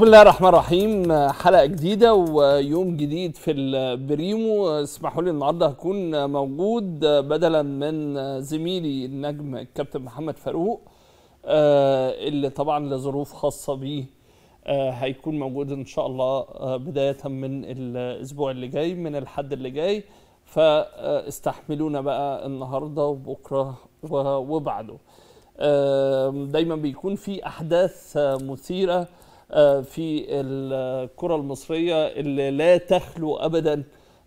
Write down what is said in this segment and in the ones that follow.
بسم الله الرحمن الرحيم حلقة جديدة ويوم جديد في البريمو اسمحوا لي النهاردة هكون موجود بدلا من زميلي النجم الكابتن محمد فاروق آه، اللي طبعا لظروف خاصة بيه آه، هيكون موجود ان شاء الله آه، بداية من الاسبوع اللي جاي من الحد اللي جاي فاستحملونا بقى النهاردة وبكرة وبعده دايما بيكون في احداث مثيره آه، في الكرة المصرية اللي لا تخلو أبدا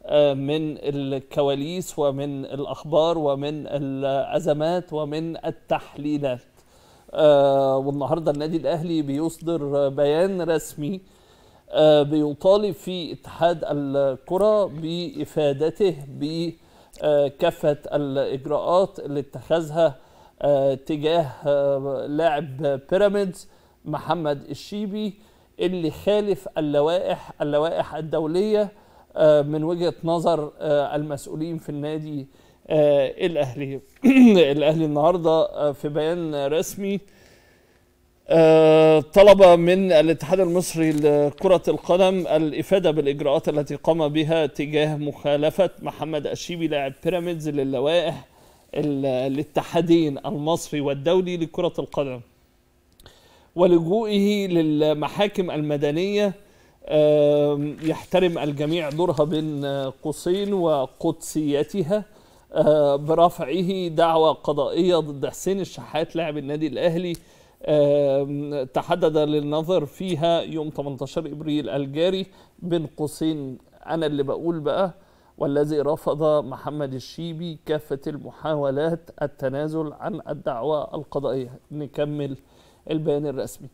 آه، من الكواليس ومن الأخبار ومن الأزمات ومن التحليلات آه، والنهاردة النادي الأهلي بيصدر بيان رسمي بيطالب في اتحاد الكرة بإفادته بكافة الإجراءات اللي اتخذها تجاه لاعب بيراميدز محمد الشيبي اللي خالف اللوائح اللوائح الدوليه آه، من وجهه نظر آه، المسؤولين في النادي آه، الاهلي الاهلي النهارده في بيان رسمي طلب من الاتحاد المصري لكرة القدم الإفادة بالإجراءات التي قام بها تجاه مخالفة محمد الشيبي لاعب بيراميدز للوائح الاتحادين المصري والدولي لكرة القدم ولجوئه للمحاكم المدنية يحترم الجميع دورها بين قوسين وقدسيتها آه، برفعه دعوة قضائية ضد حسين الشحات لاعب النادي الأهلي تحدد للنظر فيها يوم 18 إبريل الجاري بين قوسين أنا اللي بقول بقى والذي رفض محمد الشيبي كافة المحاولات التنازل عن الدعوة القضائية نكمل البيان الرسمي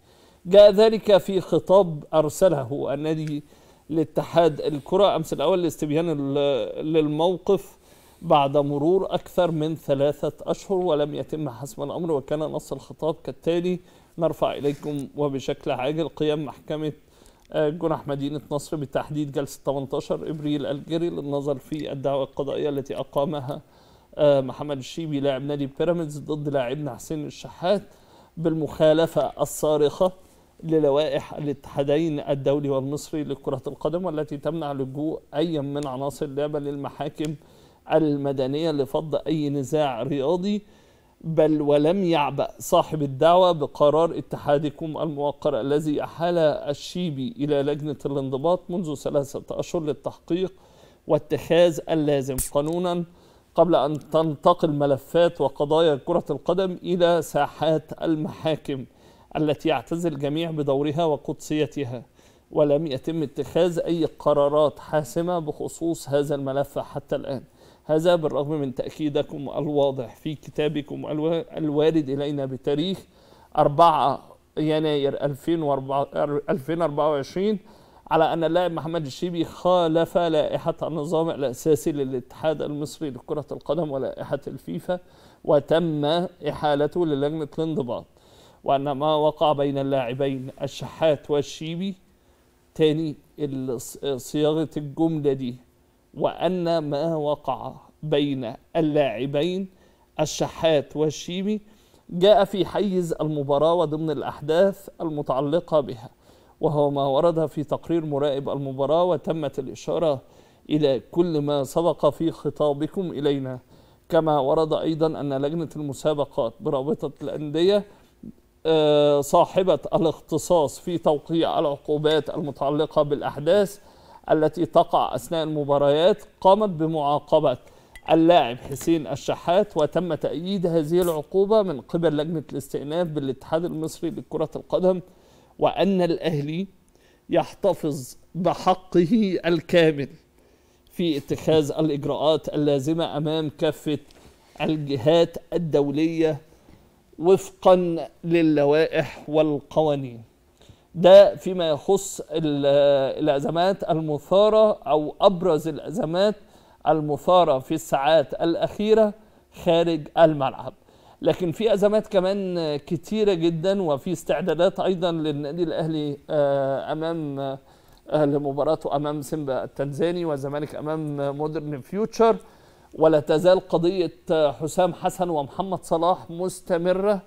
جاء ذلك في خطاب أرسله النادي لاتحاد الكرة أمس الأول لاستبيان للموقف بعد مرور أكثر من ثلاثة أشهر ولم يتم حسم الأمر وكان نص الخطاب كالتالي نرفع إليكم وبشكل عاجل قيام محكمة آه، جنح مدينة نصر بتحديد جلسة 18 إبريل الجري للنظر في الدعوة القضائية التي أقامها آه، محمد الشيبي لاعب نادي بيراميدز ضد لاعبنا حسين الشحات بالمخالفة الصارخة للوائح الاتحادين الدولي والمصري لكرة القدم والتي تمنع لجوء أي من عناصر اللعبة للمحاكم المدنية لفض أي نزاع رياضي بل ولم يعبأ صاحب الدعوة بقرار اتحادكم الموقر الذي أحال الشيبي إلى لجنة الانضباط منذ ثلاثة أشهر للتحقيق واتخاذ اللازم قانونا قبل أن تنتقل ملفات وقضايا كرة القدم إلى ساحات المحاكم التي يعتز الجميع بدورها وقدسيتها ولم يتم اتخاذ أي قرارات حاسمة بخصوص هذا الملف حتى الآن هذا بالرغم من تأكيدكم الواضح في كتابكم الوارد إلينا بتاريخ 4 يناير 2024 على أن اللاعب محمد الشيبي خالف لائحة النظام الأساسي للاتحاد المصري لكرة القدم ولائحة الفيفا وتم إحالته للجنة الانضباط وأن ما وقع بين اللاعبين الشحات والشيبي تاني صياغة الجملة دي وأن ما وقع بين اللاعبين الشحات والشيبي جاء في حيز المباراة وضمن الأحداث المتعلقة بها وهو ما ورد في تقرير مراقب المباراة وتمت الإشارة إلى كل ما سبق في خطابكم إلينا كما ورد أيضا أن لجنة المسابقات برابطة الأندية آه، صاحبة الاختصاص في توقيع العقوبات المتعلقة بالأحداث التي تقع أثناء المباريات قامت بمعاقبة اللاعب حسين الشحات وتم تأييد هذه العقوبة من قبل لجنة الاستئناف بالاتحاد المصري لكرة القدم وأن الأهلي يحتفظ بحقه الكامل في اتخاذ الإجراءات اللازمة أمام كافة الجهات الدولية وفقا للوائح والقوانين ده فيما يخص الأزمات المثارة أو أبرز الأزمات المثارة في الساعات الأخيرة خارج الملعب لكن في ازمات كمان كتيره جدا وفي استعدادات ايضا للنادي الاهلي آه، امام آه، لمباراته امام سيمبا التنزاني والزمالك امام مودرن فيوتشر ولا تزال قضيه آه، حسام حسن ومحمد صلاح مستمره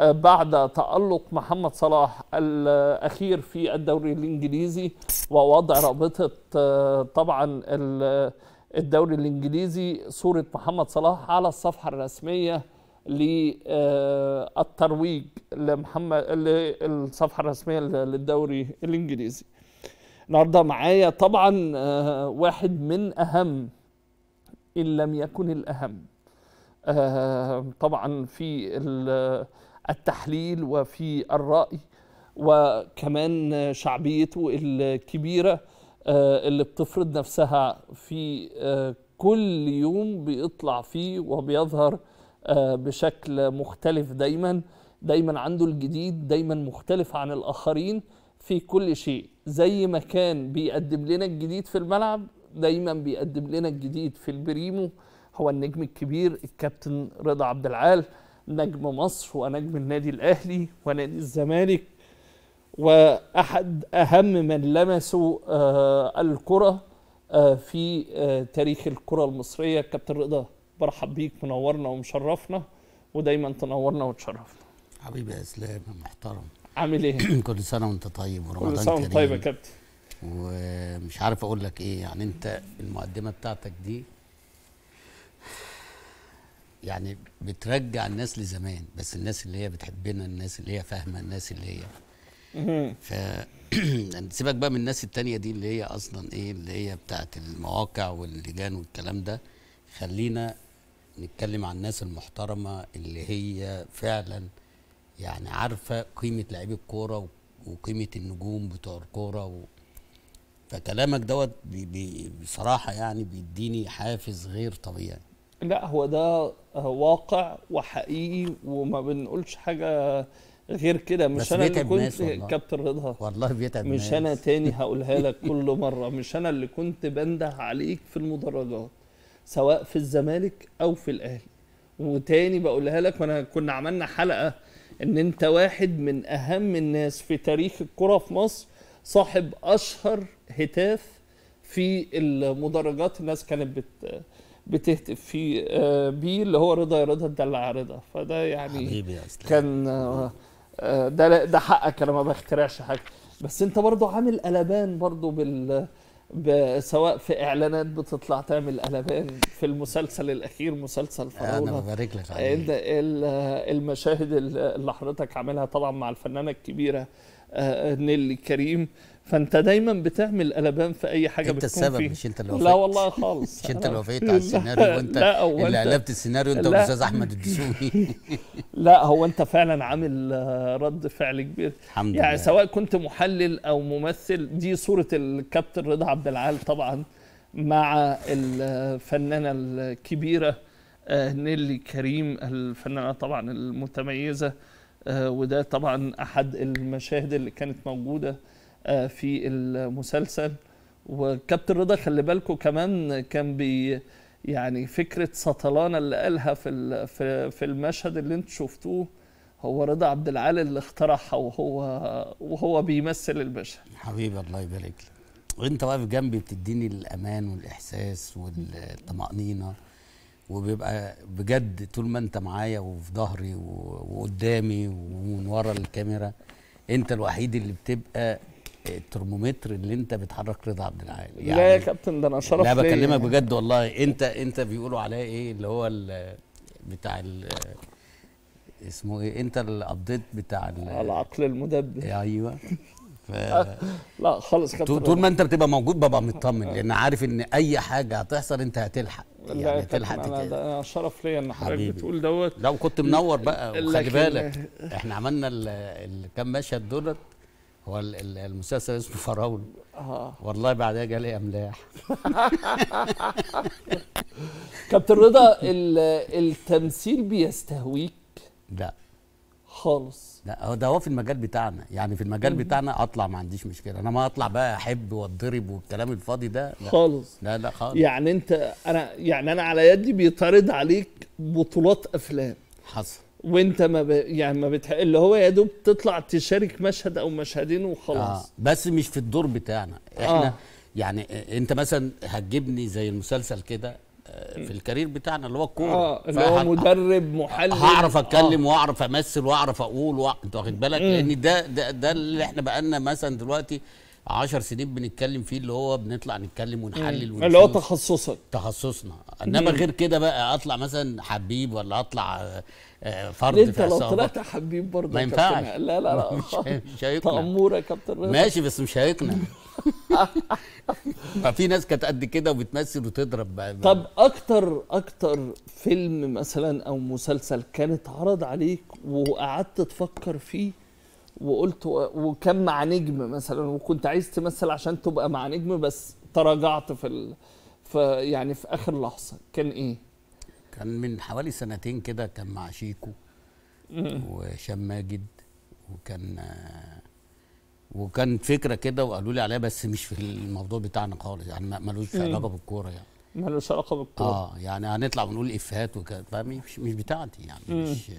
بعد تألق محمد صلاح الأخير في الدوري الإنجليزي ووضع رابطة طبعا الدوري الإنجليزي صورة محمد صلاح على الصفحة الرسمية للترويج لمحمد للصفحه الرسميه للدوري الانجليزي النهارده معايا طبعا آه، واحد من اهم ان لم يكن الاهم آه، طبعا في التحليل وفي الراي وكمان شعبيته الكبيره آه، اللي بتفرض نفسها في كل يوم بيطلع فيه وبيظهر آه، بشكل مختلف دايما دايما عنده الجديد دايما مختلف عن الآخرين في كل شيء زي ما كان بيقدم لنا الجديد في الملعب دايما بيقدم لنا الجديد في البريمو هو النجم الكبير الكابتن رضا عبد العال نجم مصر ونجم النادي الاهلي ونادي الزمالك واحد اهم من لمسوا آه، الكره آه، في تاريخ الكره المصريه كابتن رضا برحب بيك منورنا ومشرفنا ودايما تنورنا وتشرفنا حبيبي يا اسلام محترم عامل ايه كل سنه وانت طيب ورمضان كريم كل سنه وانت طيب يا كابتن ومش عارف اقول لك ايه يعني انت المقدمه بتاعتك دي يعني بترجع الناس لزمان بس الناس اللي هي بتحبنا الناس اللي هي فاهمه الناس اللي هي ف يعني سيبك بقى من الناس التانية دي اللي هي اصلا ايه اللي هي بتاعت المواقع واللجان والكلام ده خلينا نتكلم عن الناس المحترمه اللي هي فعلا يعني عارفه قيمه لعيب الكوره وقيمه النجوم بتوع الكوره و... فكلامك دوت بصراحه يعني بيديني حافز غير طبيعي لا هو ده واقع وحقيقي وما بنقولش حاجه غير كده مش انا اللي كنت كابتن رضا والله بيتعب مش ناس. انا تاني هقولها لك كل مره مش انا اللي كنت بنده عليك في المدرجات سواء في الزمالك او في الاهلي وتاني بقولها لك وانا كنا عملنا حلقه ان انت واحد من اهم الناس في تاريخ الكره في مصر صاحب اشهر هتاف في المدرجات الناس كانت بت بتهتف في آه، بيه اللي هو رضا يا رضا الدلع رضا فده يعني حبيبي يا كان آه، آه، ده ده حقك انا ما بخترعش حاجه بس انت برضو عامل قلبان برضو بال سواء في اعلانات بتطلع تعمل قلبان في المسلسل الاخير مسلسل فراوله انا ببارك لك عليه المشاهد اللي حضرتك عاملها طبعا مع الفنانه الكبيره آه، نيلي كريم فانت دايما بتعمل قلبان في اي حاجه انت السبب فيه. مش انت اللي وافقت لا والله خالص مش انت اللي وافقت على السيناريو وانت لا هو اللي قلبت السيناريو انت والاستاذ احمد الدسوقي لا هو انت فعلا عامل آه، رد فعل كبير الحمد يعني لله. سواء كنت محلل او ممثل دي صوره الكابتن رضا عبد العال طبعا مع الفنانه الكبيره آه، نيلي كريم الفنانه طبعا المتميزه آه، وده طبعا احد المشاهد اللي كانت موجوده آه، في المسلسل وكابتن رضا خلي بالكم كمان كان بي يعني فكره سطلانه اللي قالها في في المشهد اللي انتم شفتوه هو رضا عبد العال اللي اخترعها وهو وهو بيمثل البشر حبيبي الله يبارك لك وانت واقف جنبي بتديني الامان والاحساس والطمانينه وبيبقى بجد طول ما انت معايا وفي ظهري وقدامي ومن ورا الكاميرا انت الوحيد اللي بتبقى الترمومتر اللي انت بتحرك رضا عبد العال يعني لا يا يعني كابتن ده انا شرف لا بكلمك بجد والله انت انت بيقولوا عليه ايه اللي هو الـ بتاع الـ اسمه ايه انت الابديت بتاع العقل المدبر ايوه ف... لا خالص كابتن طول ما انت بتبقى موجود ببقى مطمن لان عارف ان اي حاجه هتحصل انت هتلحق يعني هتلحق انا ده شرف ليا ان حضرتك بتقول دوت لو كنت منور بقى وخلي بالك احنا عملنا الكام مشهد دولت هو المسلسل اسمه فراولة اه والله بعدها جالي املاح كابتن رضا التمثيل بيستهويك لا خالص لا هو ده هو في المجال بتاعنا يعني في المجال بتاعنا اطلع ما عنديش مشكله انا ما اطلع بقى احب واتضرب والكلام الفاضي ده لا. خالص لا لا خالص يعني انت انا يعني انا على يدي بيتعرض عليك بطولات افلام حصل وانت ما ب... يعني ما بتح... اللي هو يا دوب تطلع تشارك مشهد او مشهدين وخلاص آه بس مش في الدور بتاعنا احنا آه. يعني انت مثلا هتجيبني زي المسلسل كده آه، في الكارير بتاعنا اللي هو الكوره اه اللي هو مدرب محلل هعرف اتكلم آه. واعرف امثل واعرف اقول انت واخد بالك لان ده ده, ده اللي احنا بقالنا مثلا دلوقتي 10 سنين بنتكلم فيه اللي هو بنطلع نتكلم ونحلل ونشوف اللي هو تخصصك تخصصنا انما غير كده بقى اطلع مثلا حبيب ولا اطلع آه، آه، فرد انت لو طلعت حبيب برضه ما ينفعش لا لا لا مش هيقنع تأمور يا كابتن ماشي بس مش هيقنع ففي ناس كانت قد كده وبتمثل وتضرب بقى طب اكتر اكتر فيلم مثلا او مسلسل كان اتعرض عليك وقعدت تفكر فيه وقلت وكان مع نجم مثلا وكنت عايز تمثل عشان تبقى مع نجم بس تراجعت في ال... في يعني في اخر لحظه كان ايه كان من حوالي سنتين كده كان مع شيكو وهشام ماجد وكان وكان فكره كده وقالوا لي عليها بس مش في الموضوع بتاعنا خالص يعني ملوش علاقه بالكوره يعني ملوش علاقه بالكوره اه يعني هنطلع ونقول افيهات وكده فمش مش بتاعتي يعني مش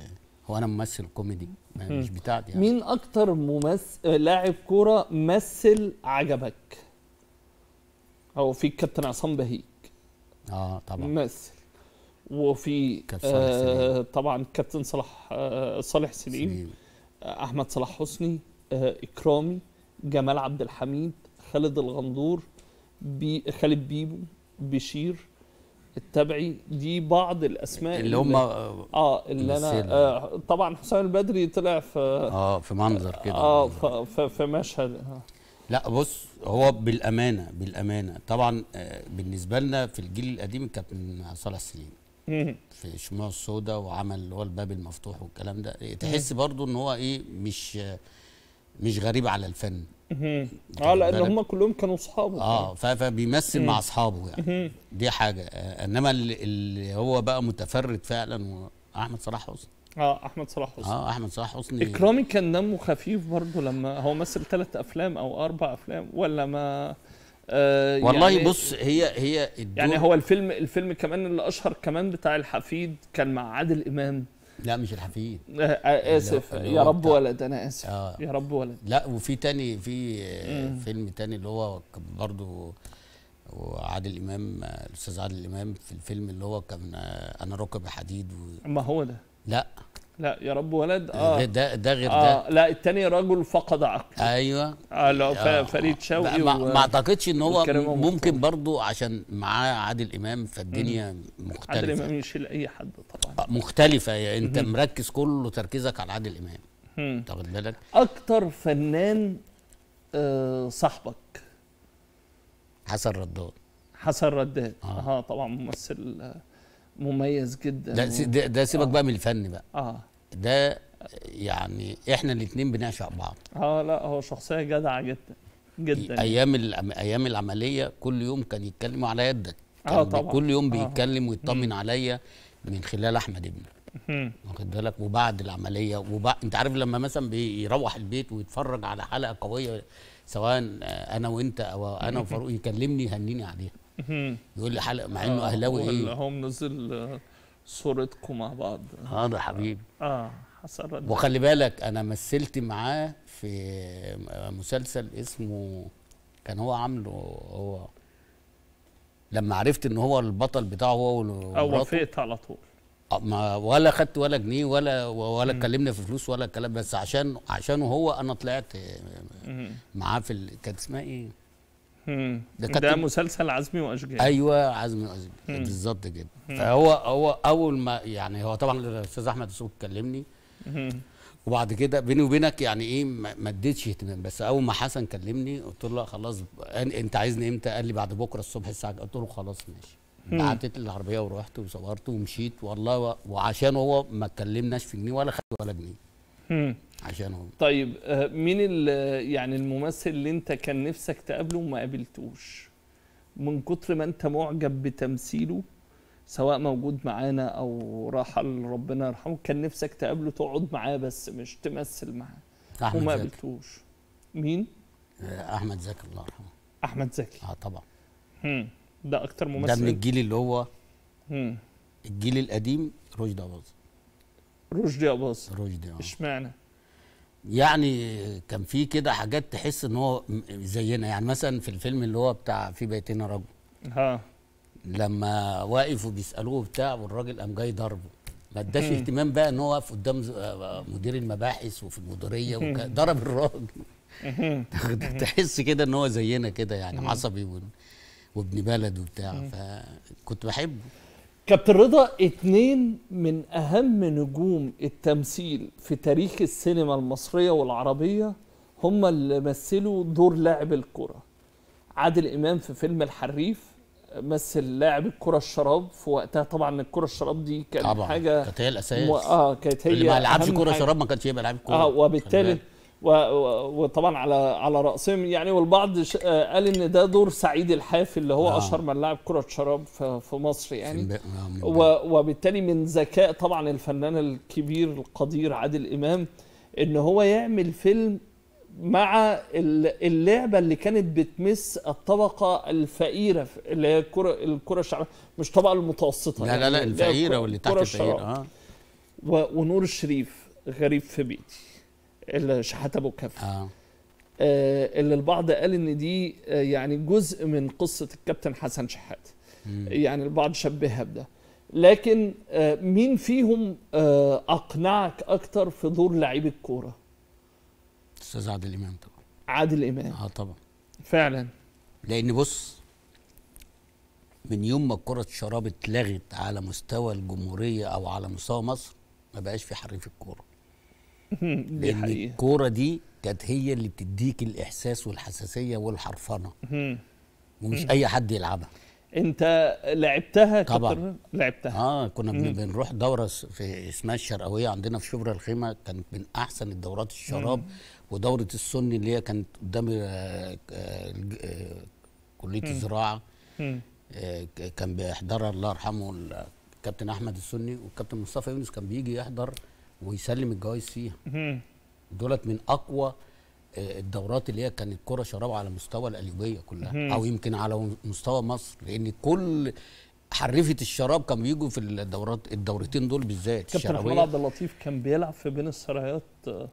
هو انا ممثل كوميدي مش بتاعتي يعني. مين اكتر ممثل آه، لاعب كوره مثل عجبك او في الكابتن عصام بهيج اه طبعا ممثل وفي آه طبعا كابتن صلاح آه صالح سليم, سليم. آه احمد صلاح حسني آه اكرامي جمال عبد الحميد خالد الغندور بي خالد بيبو بشير التبعي دي بعض الاسماء اللي هم آه،, اه اللي انا آه طبعا حسام البدري طلع في اه في منظر كده اه في, في مشهد آه. لا بص هو بالامانه بالامانه طبعا آه بالنسبه لنا في الجيل القديم كانت من صالح سليم في شموع السوداء وعمل اللي هو الباب المفتوح والكلام ده تحس برضو ان هو ايه مش مش غريب على الفن اه لان هم كلهم كانوا اصحابه اه فبيمثل مع اصحابه يعني دي حاجه انما اللي هو بقى متفرد فعلا احمد صلاح حسني اه احمد صلاح حسني اه احمد صلاح حسني اكرامي كان دمه خفيف برضه لما هو مثل ثلاث افلام او اربع افلام ولا ما آه والله يعني بص هي هي يعني هو الفيلم الفيلم كمان اللي اشهر كمان بتاع الحفيد كان مع عادل امام لا مش الحفيد آه، آه، اسف يا رب ولد انا اسف آه. يا رب ولد لا وفي تاني في آه، فيلم تاني اللي هو برضه وعادل امام الاستاذ عادل امام في الفيلم اللي هو كان انا ركب حديد و... ما هو ده لا لا يا رب ولد اه ده ده غير آه ده لا الثاني رجل فقد عقله ايوه آه لو آه. فريد شوقي ما, ما اعتقدش ان هو ممكن برضو عشان معاه عادل امام فالدنيا مختلفه عادل امام يشيل اي حد طبعا آه، مختلفه يعني انت مركز كله تركيزك على عادل امام انت واخد بالك اكتر فنان آه، صاحبك حسن رداد حسن رداد اه, آه طبعا ممثل مميز جدا ده, و... ده, ده سيبك آه. بقى من الفن بقى اه ده يعني احنا الاثنين بنعشق بعض اه لا هو شخصيه جدعه جدا جدا يعني. ايام ايام العمليه كل يوم كان يتكلموا على يدك اه طبعا كل يوم اه. بيتكلم آه. ويطمن عليا من خلال احمد ابني واخد بالك وبعد العمليه وبعد انت عارف لما مثلا بيروح البيت ويتفرج على حلقه قويه سواء انا وانت او انا وفاروق يكلمني يهنيني عليها يقول لي حلقه مع انه اه، اهلاوي ايه هو منزل صورتكم مع بعض اه ده حبيبي آه،, اه حصل وخلي بالك انا مثلت معاه في مسلسل اسمه كان هو عامله هو لما عرفت ان هو البطل بتاعه هو اه وافقت على طول آه، ما ولا خدت ولا جنيه ولا ولا اتكلمنا في فلوس ولا الكلام بس عشان عشانه هو انا طلعت معاه في كانت اسمها ايه؟ ده, ده مسلسل عزمي واشجان ايوه عزمي واشجان بالظبط كده فهو هو اول ما يعني هو طبعا الاستاذ احمد السوق كلمني وبعد كده بيني وبينك يعني ايه ما اديتش اهتمام بس اول ما حسن كلمني قلت له خلاص انت عايزني امتى قال لي بعد بكره الصبح الساعه قلت له خلاص ماشي بعتت العربيه ورحت وصورت ومشيت والله و... وعشان هو ما اتكلمناش في جنيه ولا خد ولا جنيه عشانهم طيب آه، مين يعني الممثل اللي انت كان نفسك تقابله وما قابلتوش من كتر ما انت معجب بتمثيله سواء موجود معانا او رحل ربنا يرحمه كان نفسك تقابله تقعد معاه بس مش تمثل معاه وما قابلتوش مين آه، احمد زكي الله يرحمه احمد زكي اه طبعا امم ده اكتر ممثل ده من الجيل اللي هو امم الجيل القديم رشدي اباظه رشدي اباظه رشدي اه اشمعنى يعني كان في كده حاجات تحس ان هو زينا يعني مثلا في الفيلم اللي هو بتاع في بيتنا رجل ها لما واقف وبيسالوه بتاع والراجل قام جاي ضربه ما اداش اهتمام بقى ان هو واقف قدام آه، مدير المباحث وفي المديريه ضرب الراجل تحس كده ان هو زينا كده يعني عصبي وابن بلد وبتاع فكنت بحبه كابتن رضا اتنين من اهم نجوم التمثيل في تاريخ السينما المصريه والعربيه هما اللي مثلوا دور لاعب الكره عادل امام في فيلم الحريف مثل لاعب الكره الشراب في وقتها طبعا الكره الشراب دي كانت حاجه كانت هي الاساس و... اه كانت هي اللي ما لعبش كره شراب ما كانش يبقى لاعب آه، كوره اه وبالتالي وطبعا على على راسهم يعني والبعض آه، قال ان ده دور سعيد الحافي اللي هو آه. اشهر من لاعب كره شراب في مصر يعني نعم، وبالتالي من ذكاء طبعا الفنان الكبير القدير عادل امام ان هو يعمل فيلم مع اللعبه اللي كانت بتمس الطبقه الفقيره اللي هي الكره الكره الشعبيه مش الطبقه المتوسطه لا لا لا يعني، الفقيره واللي تحت الفقيره اه ونور الشريف غريب في بيتي اللي ابو الكف آه. آه اللي البعض قال ان دي آه يعني جزء من قصه الكابتن حسن شحات يعني البعض شبهها بده لكن آه مين فيهم آه اقنعك اكتر في دور لعيب الكوره استاذ عادل امام طبعا عادل امام اه طبعا فعلا لان بص من يوم ما كرة الشراب اتلغت على مستوى الجمهوريه او على مستوى مصر ما بقاش في حريف الكوره لان الكوره دي كانت هي اللي بتديك الاحساس والحساسيه والحرفنه ومش اي حد يلعبها انت لعبتها طبعا لعبتها اه كنا بنروح دوره في اسمها الشرقاويه عندنا في شبرا الخيمه كانت من احسن الدورات الشراب ودوره السني اللي هي كانت قدام آه، آه، آه، كليه الزراعه كان بيحضرها الله يرحمه الكابتن احمد السني والكابتن مصطفى يونس كان بيجي يحضر ويسلم الجوائز فيها دولت من اقوى آه، الدورات اللي هي كانت كره شراب على مستوى الاليوبيه كلها او يمكن على مستوى مصر لان كل حرفه الشراب كانوا بيجوا في الدورات الدورتين دول بالذات كابتن احمد عبد اللطيف كان بيلعب في بين السرايات آه،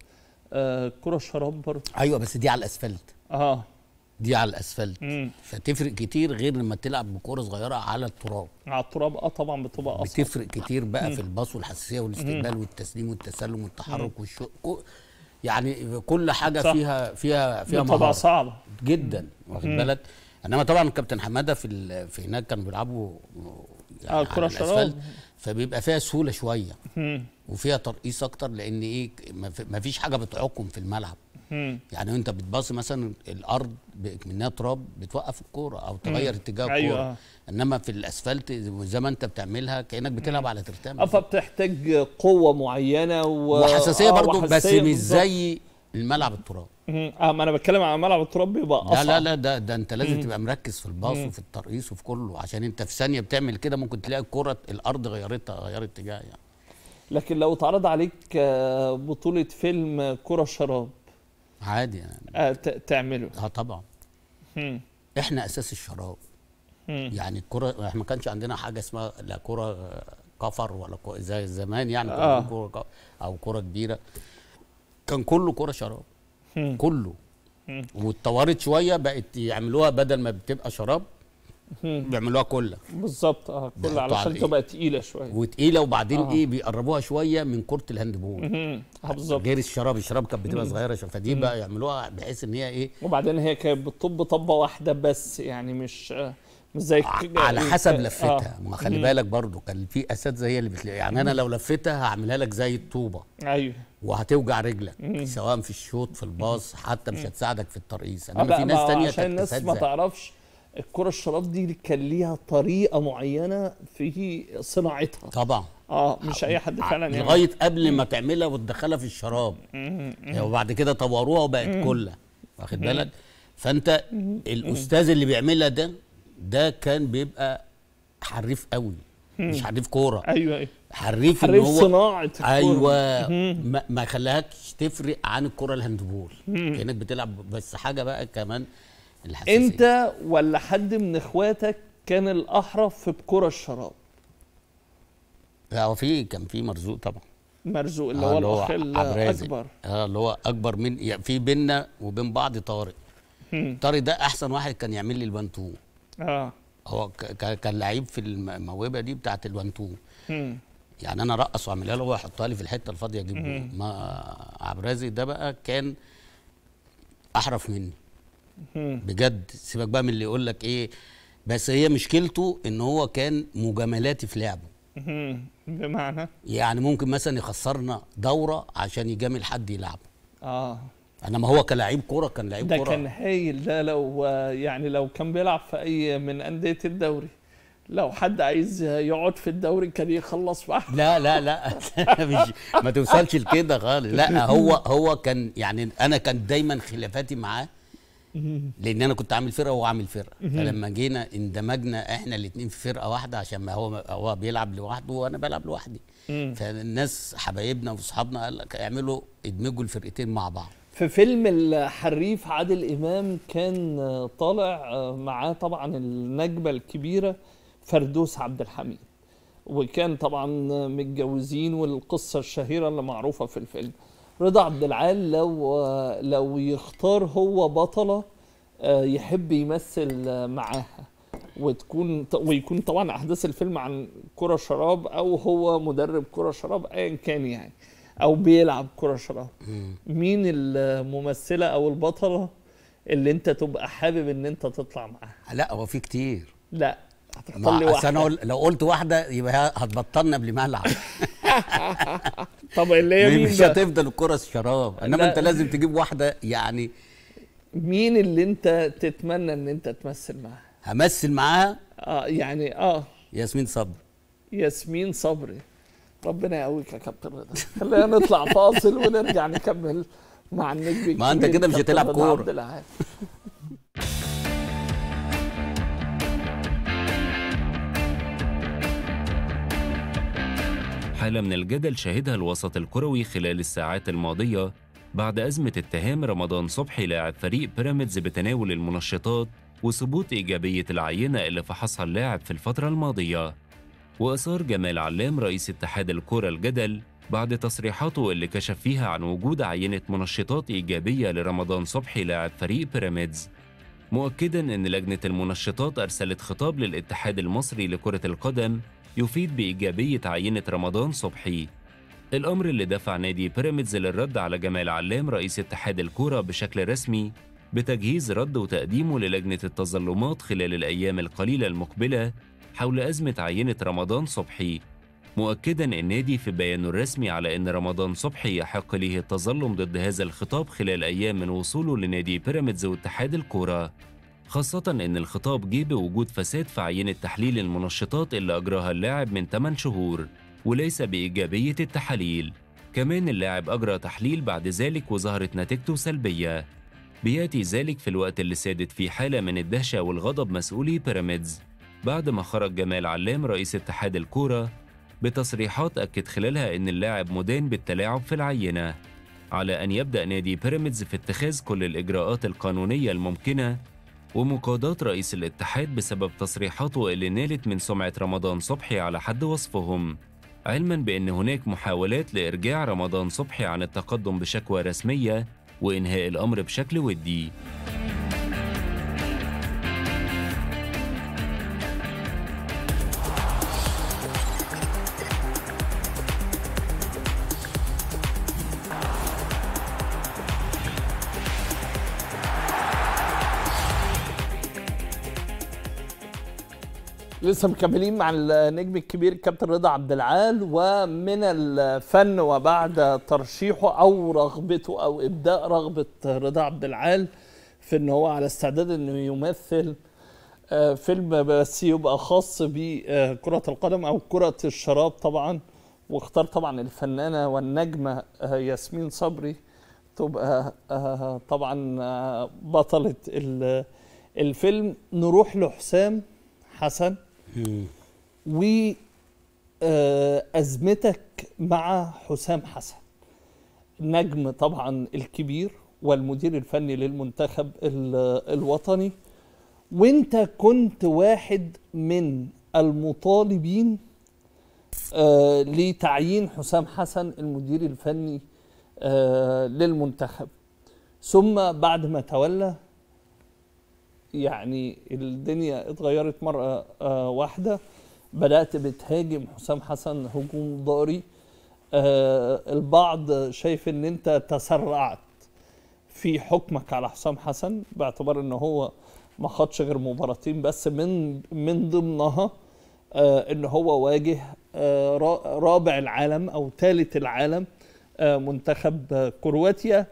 آه، كره شراب برضه ايوه بس دي على الاسفلت اه دي على الاسفلت فتفرق كتير غير لما تلعب بكوره صغيره على التراب على التراب اه طبعا بتبقى اصعب بتفرق كتير بقى مم. في الباص والحساسيه والاستقبال والتسليم والتسلم والتحرك والشق يعني كل حاجه صح. فيها فيها فيها طبعا صعبه جدا واخد بالك انما طبعا كابتن حماده في في هناك كانوا بيلعبوا يعني آه، على الكره الاسفلت فبيبقى فيها سهوله شويه وفيها ترقيص اكتر لان ايه ما فيش حاجه بتعقم في الملعب مم. يعني انت بتباصي مثلا الارض منها تراب بتوقف الكوره او تغير مم. اتجاه أيوة. الكوره أيوة. انما في الاسفلت زي ما انت بتعملها كانك بتلعب مم. على ترتان فبتحتاج قوه معينه و... وحساسيه آه، برضو بس مش زي الملعب التراب اه ما انا بتكلم على ملعب التراب بيبقى اصعب لا لا لا ده, ده انت لازم تبقى مركز في الباص وفي الترقيص وفي كله عشان انت في ثانيه بتعمل كده ممكن تلاقي الكره الارض غيرتها غيرت اتجاه يعني لكن لو اتعرض عليك آه، بطولة فيلم كرة شراب عادي يعني آه تعمله اه طبعا هم. احنا اساس الشراب هم. يعني الكره احنا ما كانش عندنا حاجه اسمها لا كره كفر ولا كرة زي زمان يعني آه. كرة او كره كبيره كان كله كره شراب هم. كله واتطورت شويه بقت يعملوها بدل ما بتبقى شراب بيعملوها كلها بالظبط اه كلها علشان تبقى تقيله شويه وتقيله وبعدين آه. ايه بيقربوها شويه من كره الهاند بول اه بالظبط غير الشراب الشراب كانت بتبقى صغيره شويه فدي بقى يعملوها بحيث ان هي ايه وبعدين هي كانت بتطب طبه واحده بس يعني مش آه، مش زي على حسب آه. لفتها آه. ما خلي بالك برضو كان في اساتذه هي اللي بتلاقي يعني انا لو لفتها هعملها لك زي الطوبه ايوه وهتوجع رجلك سواء في الشوط في الباص حتى مش هتساعدك في الترقيص انما في ناس ثانيه عشان الناس ما تعرفش الكره الشراب دي كان ليها طريقه معينه في صناعتها طبعا اه مش اي حد آه، فعلا يعني لغايه قبل ما تعملها وتدخلها في الشراب يعني وبعد كده طوروها وبقت كلها واخد بالك فانت الاستاذ اللي بيعملها ده ده كان بيبقى حريف قوي مش حريف كوره ايوه ايوه حريف, حريف هو صناعه أيوة. الكوره ايوه ما, ما خلاكش تفرق عن الكره الهاندبول كانك بتلعب بس حاجه بقى كمان الحساسية. انت ولا حد من اخواتك كان الاحرف في بكرة الشراب لا هو في كان في مرزوق طبعا مرزوق اللي آه هو الاخ الاكبر اه اللي هو اكبر من يعني في بينا وبين بعض طارق طارق ده احسن واحد كان يعمل لي البنتو اه هو كان لعيب في الموهبه دي بتاعت الوانتو يعني انا ارقص واعملها له واحطها يحطها لي في الحته الفاضيه اجيبه ما عبد الرازق ده بقى كان احرف مني بجد سيبك بقى من اللي يقول لك ايه بس هي مشكلته ان هو كان مجاملاتي في لعبه بمعنى يعني ممكن مثلا يخسرنا دوره عشان يجامل حد يلعبه اه انا ما هو كلاعب كوره كان لعيب كوره ده كان هايل ده لو يعني لو كان بيلعب في اي من انديه الدوري لو حد عايز يقعد في الدوري كان يخلص في لا لا لا مش ما توصلش لكده خالص لا هو هو كان يعني انا كان دايما خلافاتي معاه لان انا كنت عامل فرقه وهو عامل فرقه فلما جينا اندمجنا احنا الاثنين في فرقه واحده عشان ما هو هو بيلعب لوحده وانا بلعب لوحدي فالناس حبايبنا واصحابنا قال لك اعملوا ادمجوا الفرقتين مع بعض في فيلم الحريف عادل امام كان طالع آه، معاه طبعا النجمه الكبيره فردوس عبد الحميد وكان طبعا متجوزين والقصه الشهيره اللي معروفه في الفيلم رضا عبد العال لو لو يختار هو بطله آه، يحب يمثل معاها وتكون ويكون طبعا احداث الفيلم عن كره شراب او هو مدرب كره شراب ايا كان يعني او بيلعب كره شراب مين الممثله او البطله اللي انت تبقى حابب ان انت تطلع معاها لا هو في كتير لا هتختار لي واحده انا لو قلت واحده يبقى هتبطلنا قبل ما العب طب اللي هي مش هتفضل الكرة شراب انما انت لازم تجيب واحده يعني مين اللي انت تتمنى ان انت تمثل معاها همثل معاها اه يعني اه ياسمين صبري ياسمين صبري ربنا يقويك يا كابتن رضا خلينا نطلع فاصل ونرجع نكمل مع النجم ما انت كده مش هتلعب كوره حالة من الجدل شهدها الوسط الكروي خلال الساعات الماضية بعد أزمة اتهام رمضان صبحي لاعب فريق بيراميدز بتناول المنشطات وثبوت إيجابية العينة اللي فحصها اللاعب في الفترة الماضية وأثار جمال علام رئيس اتحاد الكرة الجدل بعد تصريحاته اللي كشف فيها عن وجود عينة منشطات إيجابية لرمضان صبحي لاعب فريق بيراميدز مؤكدا أن لجنة المنشطات أرسلت خطاب للاتحاد المصري لكرة القدم يفيد بإيجابية عينة رمضان صبحي الأمر اللي دفع نادي بيراميدز للرد على جمال علام رئيس اتحاد الكرة بشكل رسمي بتجهيز رد وتقديمه للجنة التظلمات خلال الأيام القليلة المقبلة حول أزمة عينة رمضان صبحي مؤكدا النادي في بيانه الرسمي على أن رمضان صبحي يحق له التظلم ضد هذا الخطاب خلال أيام من وصوله لنادي بيراميدز واتحاد الكرة خاصة إن الخطاب جه بوجود فساد في عينة تحليل المنشطات اللي أجراها اللاعب من 8 شهور وليس بإيجابية التحاليل كمان اللاعب أجرى تحليل بعد ذلك وظهرت نتيجته سلبية بياتي ذلك في الوقت اللي سادت فيه حالة من الدهشة والغضب مسؤولي بيراميدز بعد ما خرج جمال علام رئيس اتحاد الكورة بتصريحات أكد خلالها إن اللاعب مدان بالتلاعب في العينة على أن يبدأ نادي بيراميدز في اتخاذ كل الإجراءات القانونية الممكنة ومقاضاة رئيس الاتحاد بسبب تصريحاته اللي نالت من سمعة رمضان صبحي على حد وصفهم علما بأن هناك محاولات لإرجاع رمضان صبحي عن التقدم بشكوى رسمية وإنهاء الأمر بشكل ودي لسه مكملين مع النجم الكبير كابتن رضا عبد العال ومن الفن وبعد ترشيحه او رغبته او ابداء رغبه رضا عبد العال في ان هو على استعداد انه يمثل آه، فيلم بس يبقى خاص بكره القدم او كره الشراب طبعا واختار طبعا الفنانه والنجمه آه، ياسمين صبري تبقى آه، طبعا بطله الفيلم نروح لحسام حسن وازمتك آه، مع حسام حسن نجم طبعا الكبير والمدير الفني للمنتخب الوطني وانت كنت واحد من المطالبين آه، لتعيين حسام حسن المدير الفني آه، للمنتخب ثم بعد ما تولى يعني الدنيا اتغيرت مرة آه، واحدة بدأت بتهاجم حسام حسن هجوم ضاري آه، البعض شايف ان انت تسرعت في حكمك على حسام حسن باعتبار ان هو ما خدش غير مباراتين بس من من ضمنها آه، ان هو واجه رابع العالم او ثالث العالم منتخب كرواتيا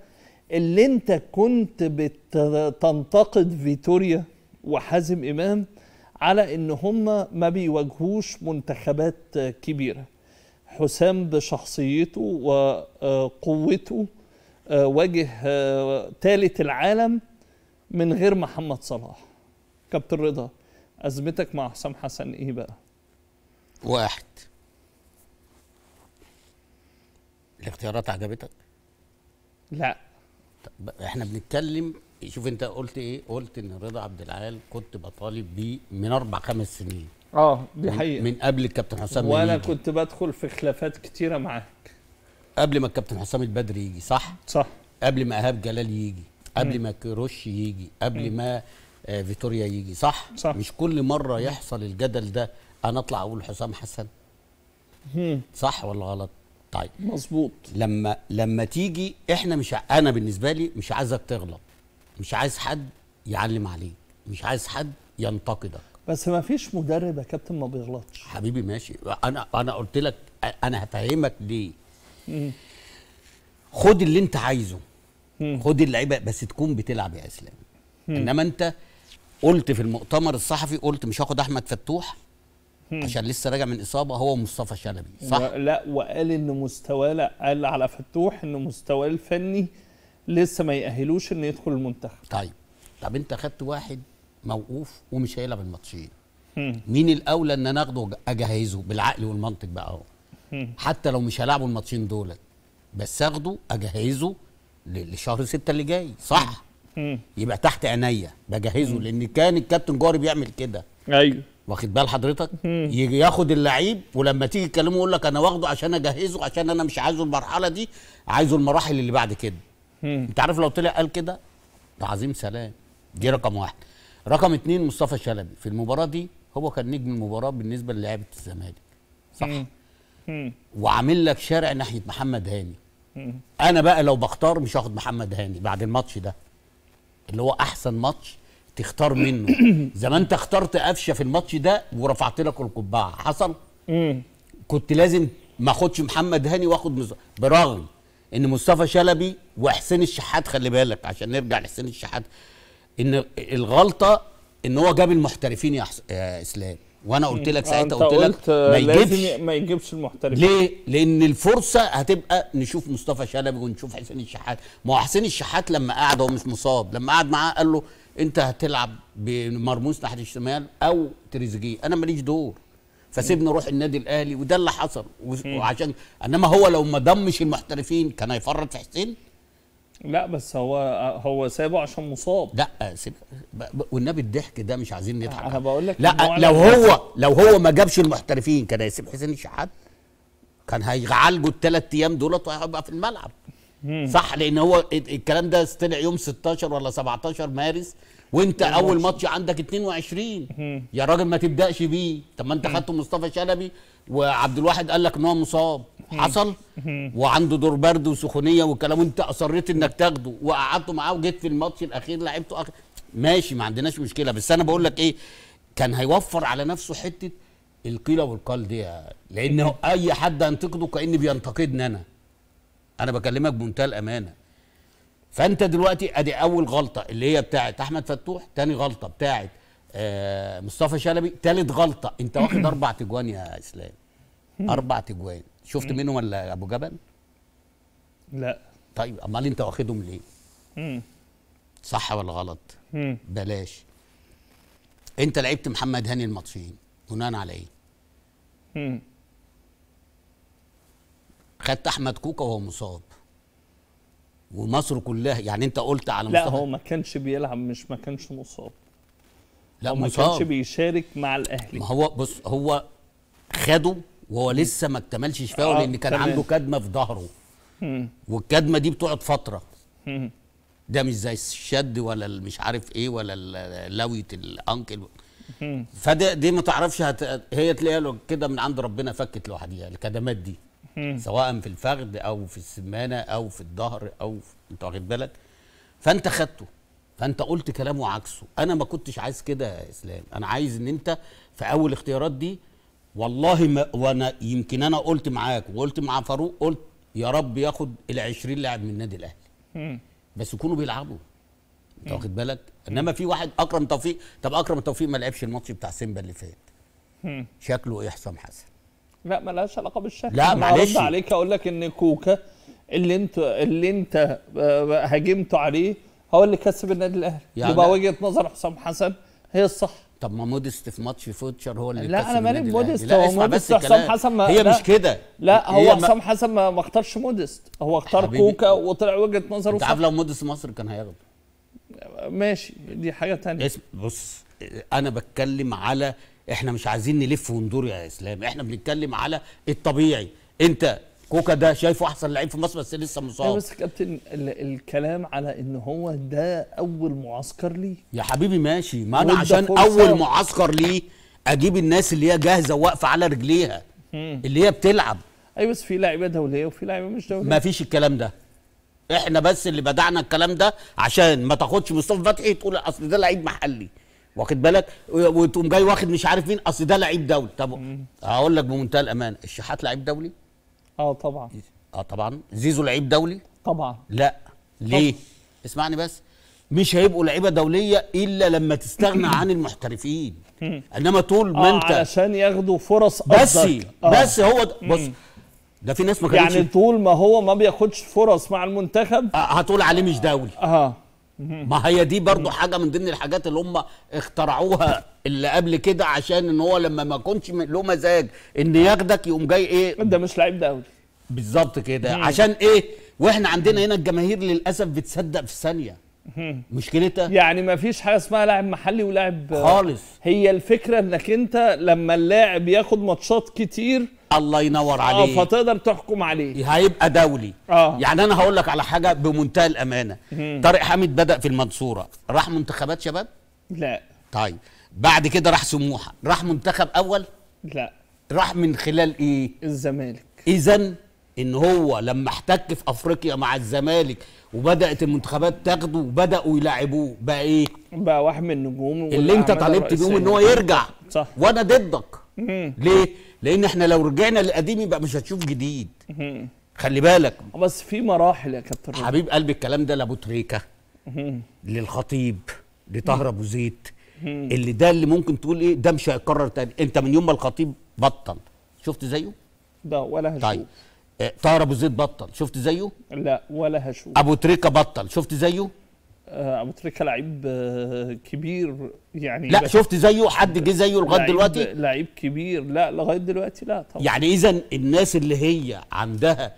اللي انت كنت بتنتقد فيتوريا وحازم امام على ان هم ما بيواجهوش منتخبات كبيره حسام بشخصيته وقوته واجه ثالث العالم من غير محمد صلاح كابتن رضا ازمتك مع حسام حسن ايه بقى واحد الاختيارات عجبتك لا احنا بنتكلم شوف انت قلت ايه قلت ان رضا عبد العال كنت بطالب بيه من اربع خمس سنين اه دي حقيقه من قبل الكابتن حسام وانا كنت بدخل في خلافات كتيره معاك قبل ما الكابتن حسام البدري يجي صح صح قبل ما ايهاب جلال يجي قبل م. ما كروش يجي قبل م. ما آه فيتوريا يجي صح؟, صح مش كل مره يحصل الجدل ده انا اطلع اقول حسام حسن م. صح ولا غلط طيب مظبوط لما لما تيجي احنا مش انا بالنسبه لي مش عايزك تغلط مش عايز حد يعلم عليك مش عايز حد ينتقدك بس ما فيش مدرب يا كابتن ما بيغلطش حبيبي ماشي انا انا قلت لك انا هفهمك ليه خد اللي انت عايزه خد اللعيبه بس تكون بتلعب يا اسلام انما انت قلت في المؤتمر الصحفي قلت مش هاخد احمد فتوح عشان لسه راجع من اصابه هو مصطفى شلبي صح؟ و... لا وقال ان مستواه لا قال على فتوح ان مستواه الفني لسه ما يأهلوش انه يدخل المنتخب طيب طب انت خدت واحد موقوف ومش هيلعب الماتشين مين الاولى ان انا اخده اجهزه بالعقل والمنطق بقى اهو حتى لو مش هيلعبوا الماتشين دولت بس اخده اجهزه لشهر ستة اللي جاي صح يبقى تحت عينيا بجهزه لان كان الكابتن جاري بيعمل كده ايوه واخد بال حضرتك يجي ياخد اللعيب ولما تيجي تكلمه يقول لك انا واخده عشان اجهزه عشان انا مش عايزه المرحله دي عايزه المراحل اللي بعد كده انت عارف لو طلع قال كده ده عظيم سلام دي رقم واحد رقم اتنين مصطفى شلبي في المباراه دي هو كان نجم المباراه بالنسبه للعيبه الزمالك صح وعامل لك شارع ناحيه محمد هاني انا بقى لو بختار مش هاخد محمد هاني بعد الماتش ده اللي هو احسن ماتش تختار منه زي ما انت اخترت قفشه في الماتش ده ورفعت لك القبعه حصل كنت لازم ما اخدش محمد هاني واخد مز... برغم ان مصطفى شلبي وحسين الشحات خلي بالك عشان نرجع لحسين الشحات ان الغلطه ان هو جاب المحترفين يا, حس... يا اسلام وانا قلت لك ساعتها آه، قلت لك ما يجيبش ما يجيبش المحترفين ليه؟ لان الفرصه هتبقى نشوف مصطفى شلبي ونشوف حسين الشحات ما هو حسين الشحات لما قعد هو مش مصاب لما قعد معاه قال له انت هتلعب بمرموس ناحيه الشمال او تريزيجيه انا ماليش دور فسيبني روح النادي الاهلي وده اللي حصل وعشان انما هو لو ما ضمش المحترفين كان هيفرط في حسين لا بس هو هو سابه عشان مصاب لا سيب والنبي الضحك ده مش عايزين نضحك انا بقول لك لا لو هو لو هو ما جابش المحترفين كان هيسيب حسين الشحات كان هيعالجه الثلاث ايام دولت وهيبقى في الملعب مم. صح لان هو الكلام ده طلع يوم 16 ولا 17 مارس وانت اول ماتش عندك 22 مم. يا راجل ما تبداش بيه طب ما انت خدت مصطفى شلبي وعبد الواحد قال لك ان هو مصاب حصل وعنده دور برد وسخونيه والكلام وانت اصريت انك تاخده وقعدته معاه وجيت في الماتش الاخير لعبته اخر ماشي ما عندناش مشكله بس انا بقول لك ايه كان هيوفر على نفسه حته القيل والقال دي لان اي حد هينتقده كان بينتقدني انا انا بكلمك بمنتهى الامانه فانت دلوقتي ادي اول غلطه اللي هي بتاعت احمد فتوح تاني غلطه بتاعت آه مصطفى شلبي تالت غلطه انت واخد اربع تجوان يا اسلام اربع تجوان شفت منهم ولا ابو جبل لا طيب امال انت واخدهم ليه صح ولا غلط بلاش انت لعبت محمد هاني الماتشين بناء على ايه خدت احمد كوكا وهو مصاب ومصر كلها يعني انت قلت على لا هو ما كانش بيلعب مش ما كانش مصاب لا هو مصاب. ما كانش بيشارك مع الاهلي ما هو بص هو خده وهو لسه ما اكتملش شفاؤه آه لان كان تمام. عنده كدمه في ظهره والكدمه دي بتقعد فتره ده مش زي الشد ولا مش عارف ايه ولا لويه الانكل فده دي ما تعرفش هت... هي تلاقيها كده من عند ربنا فكت لوحديها الكدمات دي سواء في الفخذ او في السمانه او في الظهر او في... انت واخد بالك فانت خدته فانت قلت كلامه عكسه انا ما كنتش عايز كده يا اسلام انا عايز ان انت في اول اختيارات دي والله ما وانا يمكن انا قلت معاك وقلت مع فاروق قلت يا رب ياخد ال 20 لاعب من النادي الاهلي بس يكونوا بيلعبوا انت واخد بالك انما في واحد اكرم توفيق طب اكرم توفيق ما لعبش الماتش بتاع سيمبا اللي فات شكله ايه حسام حسن لا مالهاش علاقه بالشكل لا معلش عليك اقول لك ان كوكا اللي انت اللي انت آه، هاجمته عليه هو اللي كسب النادي الاهلي يعني يبقى وجهه نظر حسام حسن هي الصح طب ما مودست في ماتش فوتشر هو اللي لا انا مالي مودست هو مودست حسام حسن ما هي مش كده لا هو حسام حسن ما, ما اختارش مودست هو اختار كوكا وطلع وجهه نظره انت عارف لو مودست مصر كان هياخده ماشي دي حاجه ثانيه بص انا بتكلم على احنا مش عايزين نلف وندور يا اسلام احنا بنتكلم على الطبيعي انت كوكا ده شايفه احسن لعيب في مصر بس لسه مصاب بس كابتن الكلام على ان هو ده اول معسكر ليه يا حبيبي ماشي ما انا عشان اول معسكر ليه اجيب الناس اللي هي جاهزه واقفه على رجليها اللي هي بتلعب ايوه بس في لعيبه دوليه وفي لعيبه مش دوليه ما فيش الكلام ده احنا بس اللي بدعنا الكلام ده عشان ما تاخدش مصطفى فتحي تقول اصل ده لعيب محلي واخد بالك وتقوم جاي واخد مش عارف مين اصل ده لعيب دولي طب هقول لك بمنتهى الامانه الشحات لعيب دولي اه طبعا اه طبعا زيزو لعيب دولي طبعا لا ليه طبعا. اسمعني بس مش هيبقوا لعيبه دوليه الا لما تستغنى عن المحترفين انما طول ما آه، انت آه علشان ياخدوا فرص بس آه. بس هو بص ده في ناس ما كانتش يعني طول ما هو ما بياخدش فرص مع المنتخب آه هتقول عليه مش دولي اه ما هي دي برضو حاجه من ضمن الحاجات اللي هم اخترعوها اللي قبل كده عشان ان هو لما ما كنتش له مزاج ان ياخدك يقوم جاي ايه ده مش لعيب دولي بالظبط كده عشان ايه واحنا عندنا هنا الجماهير للاسف بتصدق في ثانيه مشكلتها يعني ما فيش حاجه اسمها لاعب محلي ولاعب خالص هي الفكره انك انت لما اللاعب ياخد ماتشات كتير الله ينور عليه اه فتقدر تحكم عليه هيبقى دولي اه يعني انا هقول لك على حاجه بمنتهى الامانه مم. طارق حامد بدا في المنصوره راح منتخبات شباب لا طيب بعد كده راح سموحه راح منتخب اول لا راح من خلال ايه الزمالك اذا ان هو لما احتك في افريقيا مع الزمالك وبدات المنتخبات تاخده وبداوا يلاعبوه بقى ايه بقى واحد من النجوم اللي انت طالبت بيهم ان هو يرجع صح وانا ضدك ليه لان احنا لو رجعنا للقديم يبقى مش هتشوف جديد خلي بالك آه، بس في مراحل يا كابتن حبيب قلب الكلام ده لابو تريكه للخطيب لطاهر ابو زيد اللي ده اللي ممكن تقول ايه ده مش هيتكرر تاني انت من يوم ما الخطيب بطل شفت زيه ده ولا هشوف طيب آه، طاهر ابو زيد بطل شفت زيه لا ولا هشوف ابو تريكه بطل شفت زيه آه، ابو تريكه لعيب آه، كبير يعني لا شفت زيه حد جه زيه لغايه دلوقتي لعيب كبير لا لغايه دلوقتي لا طبعا يعني اذا الناس اللي هي عندها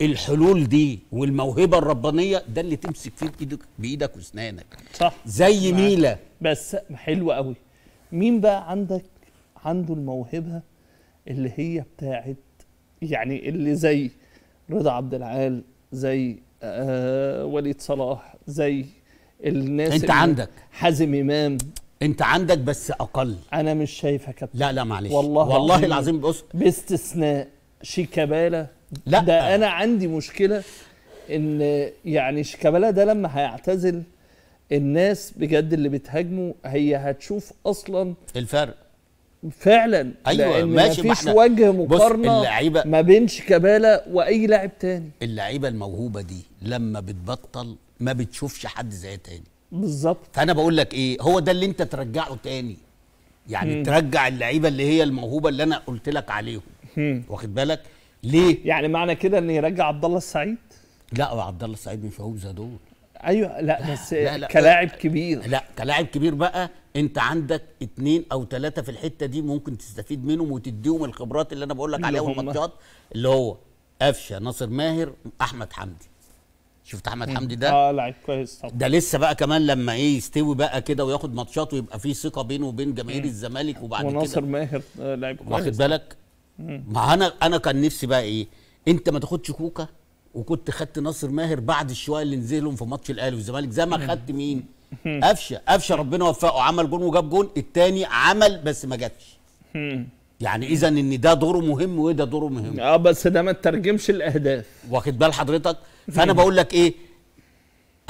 الحلول دي والموهبه الربانيه ده اللي تمسك فيه بايدك بايدك واسنانك صح زي ميلا بس حلو قوي مين بقى عندك عنده الموهبه اللي هي بتاعت يعني اللي زي رضا عبد العال زي آه وليد صلاح زي الناس انت عندك حازم امام انت عندك بس اقل انا مش شايف يا كابتن لا لا معلش والله والله العظيم بص باستثناء شيكابالا لا ده انا عندي مشكله ان يعني شيكابالا ده لما هيعتزل الناس بجد اللي بتهاجمه هي هتشوف اصلا الفرق فعلا ايوه لأن ماشي مفيش ما وجه مقارنه ما بين شيكابالا واي لاعب تاني اللعيبه الموهوبه دي لما بتبطل ما بتشوفش حد زي تاني بالظبط فانا بقول لك ايه هو ده اللي انت ترجعه تاني يعني مم. ترجع اللعيبه اللي هي الموهوبه اللي انا قلت لك عليهم واخد بالك ليه يعني معنى كده ان يرجع عبد الله السعيد لا عبد الله السعيد مش موهوب زي دول ايوه لا بس لا لا كلاعب كبير لا كلاعب كبير بقى انت عندك اتنين او ثلاثه في الحته دي ممكن تستفيد منهم وتديهم الخبرات اللي انا بقول لك عليها والماتشات اللي هو قفشه ناصر ماهر احمد حمدي شفت احمد حمدي ده اه لعيب كويس طبعا ده لسه بقى كمان لما ايه يستوي بقى كده وياخد ماتشات ويبقى في ثقه بينه وبين جماهير الزمالك وبعد كده وناصر ماهر آه، لعيب كويس واخد بالك ما انا انا كان نفسي بقى ايه انت ما تاخدش كوكا وكنت خدت ناصر ماهر بعد الشويه اللي نزلهم في ماتش الاهلي والزمالك زي ما خدت مين قفشه قفشه ربنا وفقه عمل جون وجاب جون التاني عمل بس ما جاتش يعني اذا ان ده دوره مهم وده دوره مهم اه بس ده ما تترجمش الاهداف واخد بال حضرتك فانا بقول لك ايه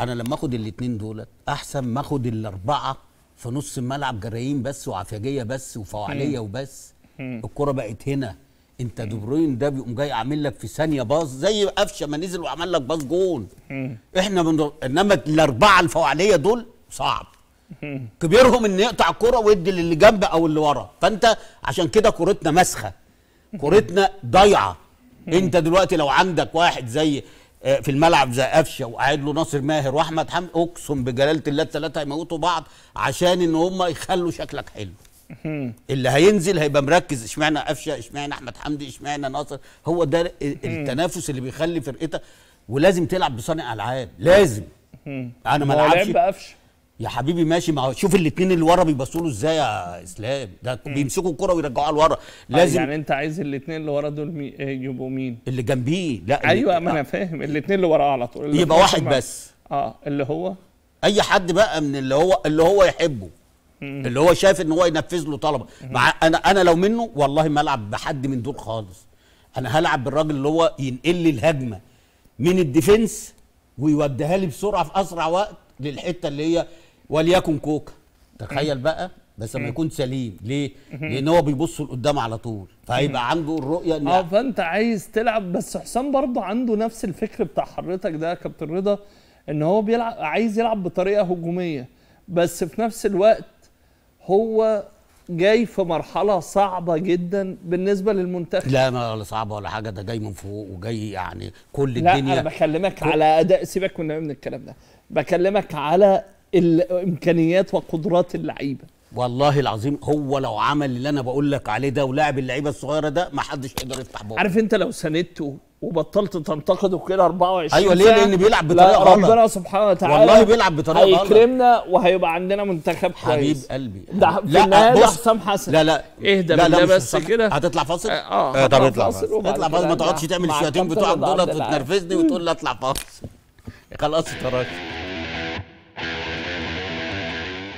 انا لما اخد الاثنين دولت احسن ما اخد الاربعه في نص الملعب جرايين بس وعفيجيه بس وفواليه وبس الكره بقت هنا انت دي ده بيقوم جاي عامل لك في ثانيه باص زي قفشه ما نزل وعمل لك باص جون احنا بندر... انما الاربعه الفواليه دول صعب كبيرهم ان يقطع الكره ويدي للي جنب او اللي ورا فانت عشان كده كورتنا مسخه كورتنا ضايعه انت دلوقتي لو عندك واحد زي آه، في الملعب زي قفشه وقاعد له ناصر ماهر واحمد حمد اقسم بجلاله الله الثلاثه هيموتوا بعض عشان ان هم يخلوا شكلك حلو اللي هينزل هيبقى مركز اشمعنى قفشه اشمعنى احمد حمدي اشمعنى ناصر هو ده التنافس اللي بيخلي فرقتك ولازم تلعب بصانع العاب لازم انا ما العبش يا حبيبي ماشي ما شوف الاثنين اللي ورا بيبصوا له ازاي يا اسلام ده بيمسكوا الكره ويرجعوها لورا لازم يعني انت عايز الاثنين اللي ورا دول مي... ايه، يبقوا مين اللي جنبيه لا ايوه ما انا آه. فاهم الاثنين اللي ورا على طول يبقى واحد مع... بس اه اللي هو اي حد بقى من اللي هو اللي هو يحبه مم. اللي هو شايف ان هو ينفذ له طلبه مع انا انا لو منه والله ما العب بحد من دول خالص انا هلعب بالراجل اللي هو ينقل لي الهجمه من الديفنس ويوديها لي بسرعه في اسرع وقت للحته اللي هي وليكن كوكا تخيل بقى بس لما يكون سليم ليه؟ لان هو بيبص لقدام على طول فهيبقى عنده الرؤيه ان اه فانت عايز تلعب بس حسام برضه عنده نفس الفكر بتاع حضرتك ده يا كابتن رضا ان هو بيلعب عايز يلعب بطريقه هجوميه بس في نفس الوقت هو جاي في مرحله صعبه جدا بالنسبه للمنتخب لا ما ولا صعبه ولا حاجه ده جاي من فوق وجاي يعني كل الدنيا لا انا بكلمك على اداء سيبك من الكلام ده بكلمك على الامكانيات وقدرات اللعيبه والله العظيم هو لو عمل اللي انا بقول لك عليه ده ولاعب اللعيبه الصغيره ده ما حدش يقدر يفتح بقه عارف انت لو ساندته وبطلت تنتقده كده 24 ايوه ليه لان بيلعب بطريقه غلط ربنا سبحانه وتعالى والله بيلعب بطريقه غلط هيكرمنا وهيبقى عندنا منتخب كويس حبيب قلبي ده لا النهايه حسام حسن لا لا اهدى لا لا بس كده هتطلع فاصل اه, آه, آه، طب اطلع فاصل اطلع فاصل ما تقعدش تعمل الشياطين بتوعك دولت وتنرفزني وتقول لي اطلع فاصل خلاص اتفرجت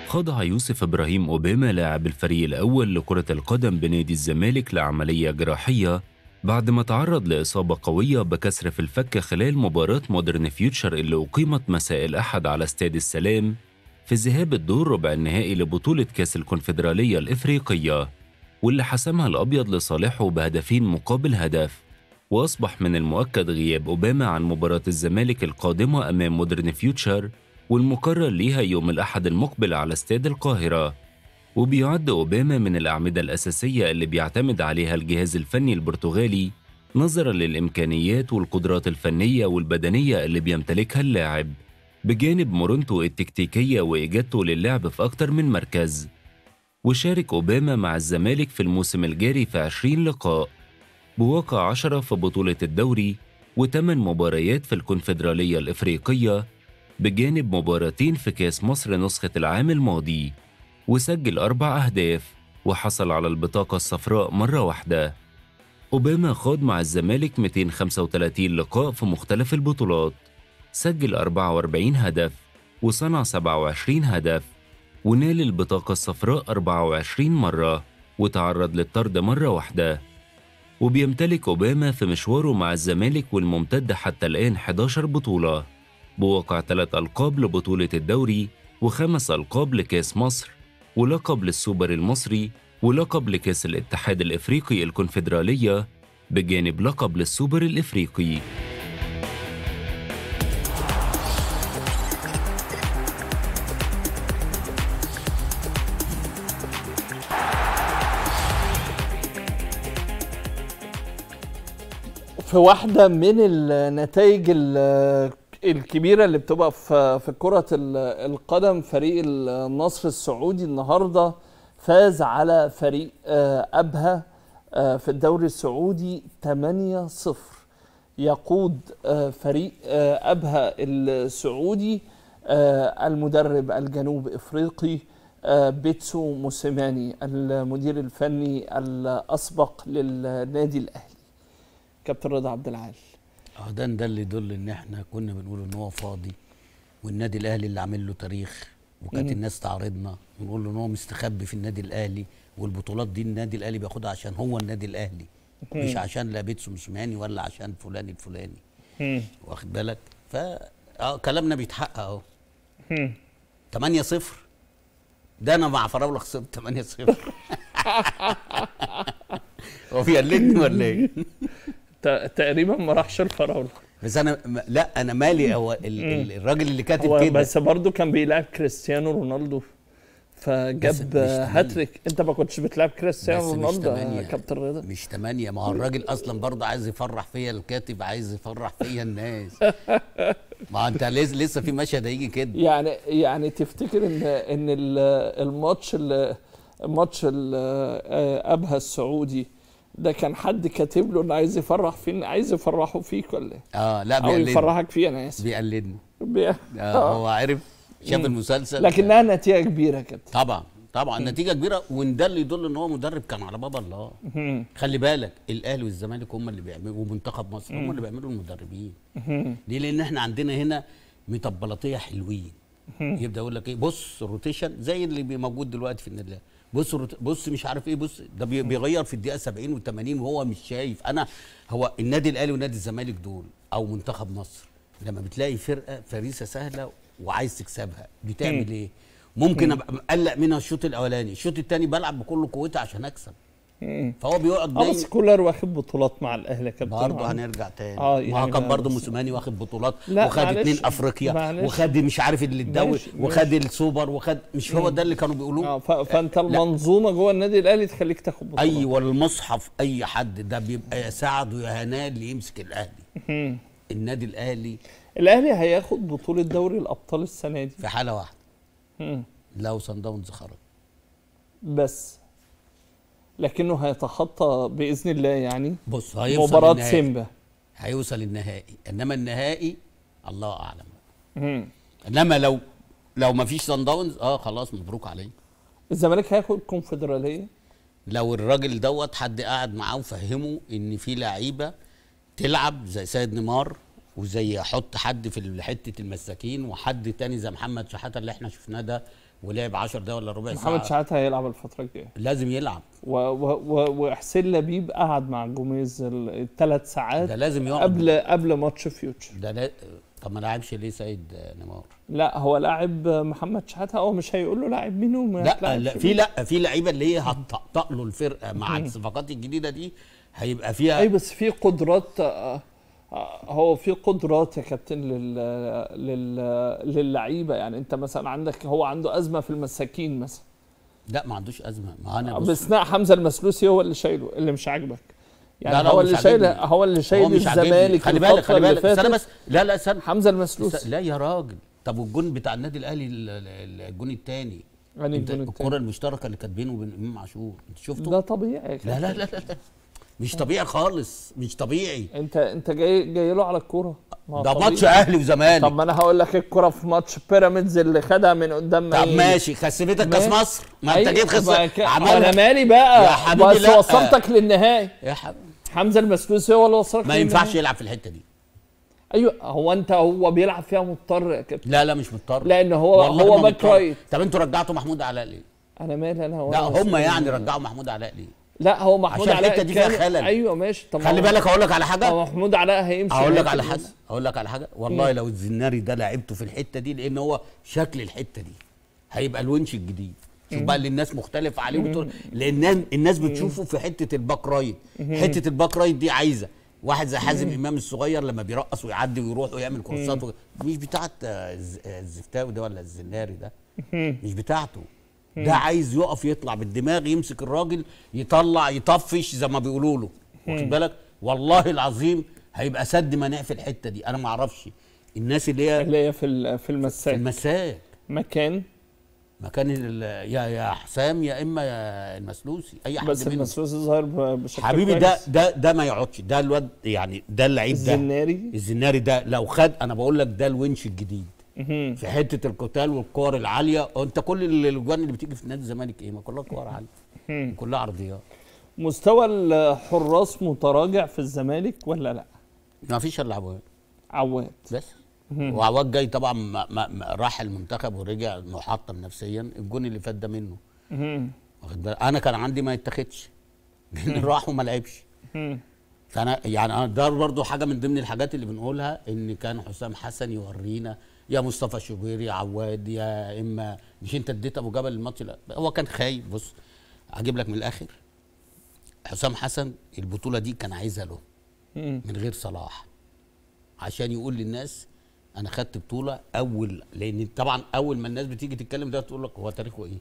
خضع يوسف إبراهيم أوباما لاعب الفريق الأول لكرة القدم بنادي الزمالك لعملية جراحية بعد ما تعرض لإصابة قوية بكسر في الفك خلال مباراة مودرن فيوتشر اللي أقيمت مساء الأحد على استاد السلام في ذهاب الدور ربع النهائي لبطولة كأس الكونفدرالية الإفريقية واللي حسمها الأبيض لصالحه بهدفين مقابل هدف وأصبح من المؤكد غياب أوباما عن مباراة الزمالك القادمة أمام مودرن فيوتشر والمقرر ليها يوم الأحد المقبل على استاد القاهرة وبيعد أوباما من الأعمدة الأساسية اللي بيعتمد عليها الجهاز الفني البرتغالي نظرا للإمكانيات والقدرات الفنية والبدنية اللي بيمتلكها اللاعب بجانب مرونته التكتيكية وإجادته للعب في أكتر من مركز وشارك أوباما مع الزمالك في الموسم الجاري في 20 لقاء بواقع 10 في بطولة الدوري و8 مباريات في الكونفدرالية الإفريقية بجانب مباراتين في كاس مصر نسخة العام الماضي وسجل أربع أهداف وحصل على البطاقة الصفراء مرة واحدة أوباما خاض مع الزمالك 235 لقاء في مختلف البطولات سجل 44 هدف وصنع 27 هدف ونال البطاقة الصفراء 24 مرة وتعرض للطرد مرة واحدة وبيمتلك أوباما في مشواره مع الزمالك والممتد حتى الآن 11 بطولة بواقع ثلاث ألقاب لبطولة الدوري وخمس ألقاب لكأس مصر ولقب للسوبر المصري ولقب لكأس الاتحاد الإفريقي الكونفدرالية بجانب لقب للسوبر الإفريقي في واحدة من النتائج الكبيره اللي بتبقى في في كره القدم فريق النصر السعودي النهارده فاز على فريق آه، ابها آه، في الدوري السعودي 8-0 يقود آه، فريق ابها السعودي المدرب الجنوب افريقي بيتسو موسيماني المدير الفني الاسبق للنادي الاهلي كابتن رضا عبد العال اه ده ده اللي يدل ان احنا كنا بنقول ان هو فاضي والنادي الاهلي اللي عامل له تاريخ وكانت الناس تعارضنا ونقول له ان هو مستخبي في النادي الاهلي والبطولات دي النادي الاهلي بياخدها عشان هو النادي الاهلي مش عشان لا بيت سمسماني ولا عشان فلان الفلاني واخد بالك ف آه، كلامنا بيتحقق اهو 8 0 ده انا مع فراوله خسرت 8 0 هو في قلتني ولا ايه؟ تقريبا ما راحش الفراوله بس انا لا انا مالي هو الراجل اللي كاتب كده بس برضه كان بيلعب كريستيانو رونالدو فجاب هاتريك انت ما كنتش بتلعب كريستيانو رونالدو يا كابتن رضا مش 8 ما هو الراجل اصلا برضه عايز يفرح فيا الكاتب عايز يفرح فيا الناس ما انت لسه في مشهد هيجي كده يعني يعني تفتكر ان ان الماتش الماتش آه، ابها السعودي ده كان حد كاتب له انه عايز يفرح فين عايز يفرحه فيك ولا ايه؟ اه لا بيقلدني او يفرحك فيه انا اسف بيقلدني بي... آه, آه. هو عارف شاف المسلسل لكنها نتيجه كبيره كابتن طبعا طبعا مم. نتيجه كبيره وان ده اللي يدل ان هو مدرب كان على باب الله مم. خلي بالك الاهلي والزمالك هم اللي بيعملوا ومنتخب مصر هم اللي بيعملوا المدربين مم. ليه لان احنا عندنا هنا مطبلاتيه حلوين يبدا يقول لك ايه بص الروتيشن زي اللي موجود دلوقتي في النادي بص بص مش عارف ايه بص ده بيغير في الدقيقه 70 و80 وهو مش شايف انا هو النادي الاهلي ونادي الزمالك دول او منتخب مصر لما بتلاقي فرقه فريسه سهله وعايز تكسبها بتعمل ايه؟ ممكن ابقى مقلق منها الشوط الاولاني، الشوط الثاني بلعب بكل قوتي عشان اكسب. إيه. فهو بيقعد آه، دايما بس كولر واخد بطولات مع الاهلي يا كابتن برضه هنرجع تاني اه يعني ما كان برضه موسيماني واخد بطولات لا وخد اثنين افريقيا وخد مش عارف اللي الدوري وخد السوبر وخد مش هو ده اللي كانوا بيقولوه آه فانت المنظومه جوه النادي الاهلي تخليك تاخد بطولات ايوه المصحف اي حد ده بيبقى يا سعد ويا هنال اللي يمسك الاهلي النادي الاهلي الاهلي هياخد بطوله دوري الابطال السنه دي في حاله واحده لو صن داونز خرج بس لكنه هيتخطى باذن الله يعني بص هيوصل مباراه النهائي. سيمبا هيوصل النهائي انما النهائي الله اعلم مم. انما لو لو ما فيش سان داونز اه خلاص مبروك عليه الزمالك هياخد كونفدراليه لو الراجل دوت حد قعد معاه وفهمه ان في لعيبه تلعب زي سيد نيمار وزي حط حد في حته المساكين وحد تاني زي محمد شحاته اللي احنا شفناه ده ولعب 10 دقايق ولا ربع ساعه محمد شحاته هيلعب الفتره الجايه لازم يلعب وحسين لبيب قعد مع جوميز الثلاث ساعات ده لازم يقعد قبل قبل ماتش فيوتشر ده لا... طب ما لعبش ليه سيد نيمار؟ لا هو لاعب محمد شحاته هو مش هيقول له لاعب مين وما لا لا في لا في لعيبه اللي هي هتطقطق له الفرقه مع الصفقات الجديده دي هيبقى فيها اي بس في قدرات آه، آه، هو في قدرات يا كابتن لل للعيبه يعني انت مثلا عندك هو عنده ازمه في المساكين مثلا لا ما عندوش ازمه ما انا آه، باستثناء حمزه المسلوسي هو اللي شايله اللي مش عاجبك يعني لا لا هو, اللي شايل هو اللي شايل الزمالك خلي بالك خلي بالك انا بس لا لا استنى حمزه المسلوسي لا يا راجل طب والجون بتاع النادي الاهلي الجون الثاني يعني الكره المشتركه اللي كانت بينه وبين امام عاشور انت شفته ده طبيعي لا لا لا, لا. مش طبيعي خالص مش طبيعي انت انت جاي جاي له على الكوره ده ماتش اهلي وزمالك طب ما انا هقول لك الكوره في ماتش بيراميدز اللي خدها من قدام طب ماشي خسفتك كاس مصر ما انت أيوة. جيت خسرت انا مالي بقى يا حبيبي بس لا. وصلتك للنهائي يا حبيبي حمزه المسلوسي هو اللي وصلك ما ينفعش يلعب في الحته دي ايوه هو انت هو بيلعب فيها مضطر يا كابتن لا لا مش مضطر لان هو هو باك رايت طب انتوا رجعتوا محمود علاء ليه؟ انا مالي انا هو لا هم يعني رجعوا محمود علاء ليه؟ لا هو محمود علاء الحته دي فيها خلل ايوه ماشي طب خلي بالك هقول لك على حاجه هو محمود علاء هيمشي اقول لك على حاجه اقول لك على حاجه والله لو الزناري ده لعبته في الحته دي لان هو شكل الحته دي هيبقى الونش الجديد شوف بقى اللي الناس مختلفه عليه وتقول لان الناس بتشوفه في حته الباك رايت حته الباك رايت دي عايزه واحد زي حازم امام الصغير لما بيرقص ويعدي ويروح ويعمل كورسات مش بتاعت الزفتاوي ده ولا الزناري ده مش بتاعته ده عايز يقف يطلع بالدماغ يمسك الراجل يطلع يطفش زي ما بيقولوا له واخد بالك والله العظيم هيبقى سد مانع في الحته دي انا ما اعرفش الناس اللي هي اللي هي في في المساك في المساك مكان مكان يا يا حسام يا اما يا المسلوسي اي حد بس المسلوسي ظاهر بشكل حبيبي ده ده ده ما يقعدش ده الواد يعني ده اللعيب ده الزناري الزناري ده لو خد انا بقول لك ده الونش الجديد في حته القتال والكور العاليه انت كل الاجوان اللي بتيجي في نادي الزمالك ايه ما كلها كور عاليه كلها عرضيات مستوى الحراس متراجع في الزمالك ولا لا؟ ما فيش الا عواد عواد بس وعواد جاي طبعا ما ما راح المنتخب ورجع محطم نفسيا الجون اللي فات ده منه واخد بالك انا كان عندي ما يتاخدش لان راح وما لعبش فانا يعني ده برضو حاجه من ضمن الحاجات اللي بنقولها ان كان حسام حسن يورينا يا مصطفى شوبير يا عواد يا اما مش انت اديت ابو جبل الماتش لا هو كان خايف بص هجيب لك من الاخر حسام حسن البطوله دي كان عايزها له من غير صلاح عشان يقول للناس انا خدت بطوله اول لان طبعا اول ما الناس بتيجي تتكلم ده تقول لك هو تاريخه ايه؟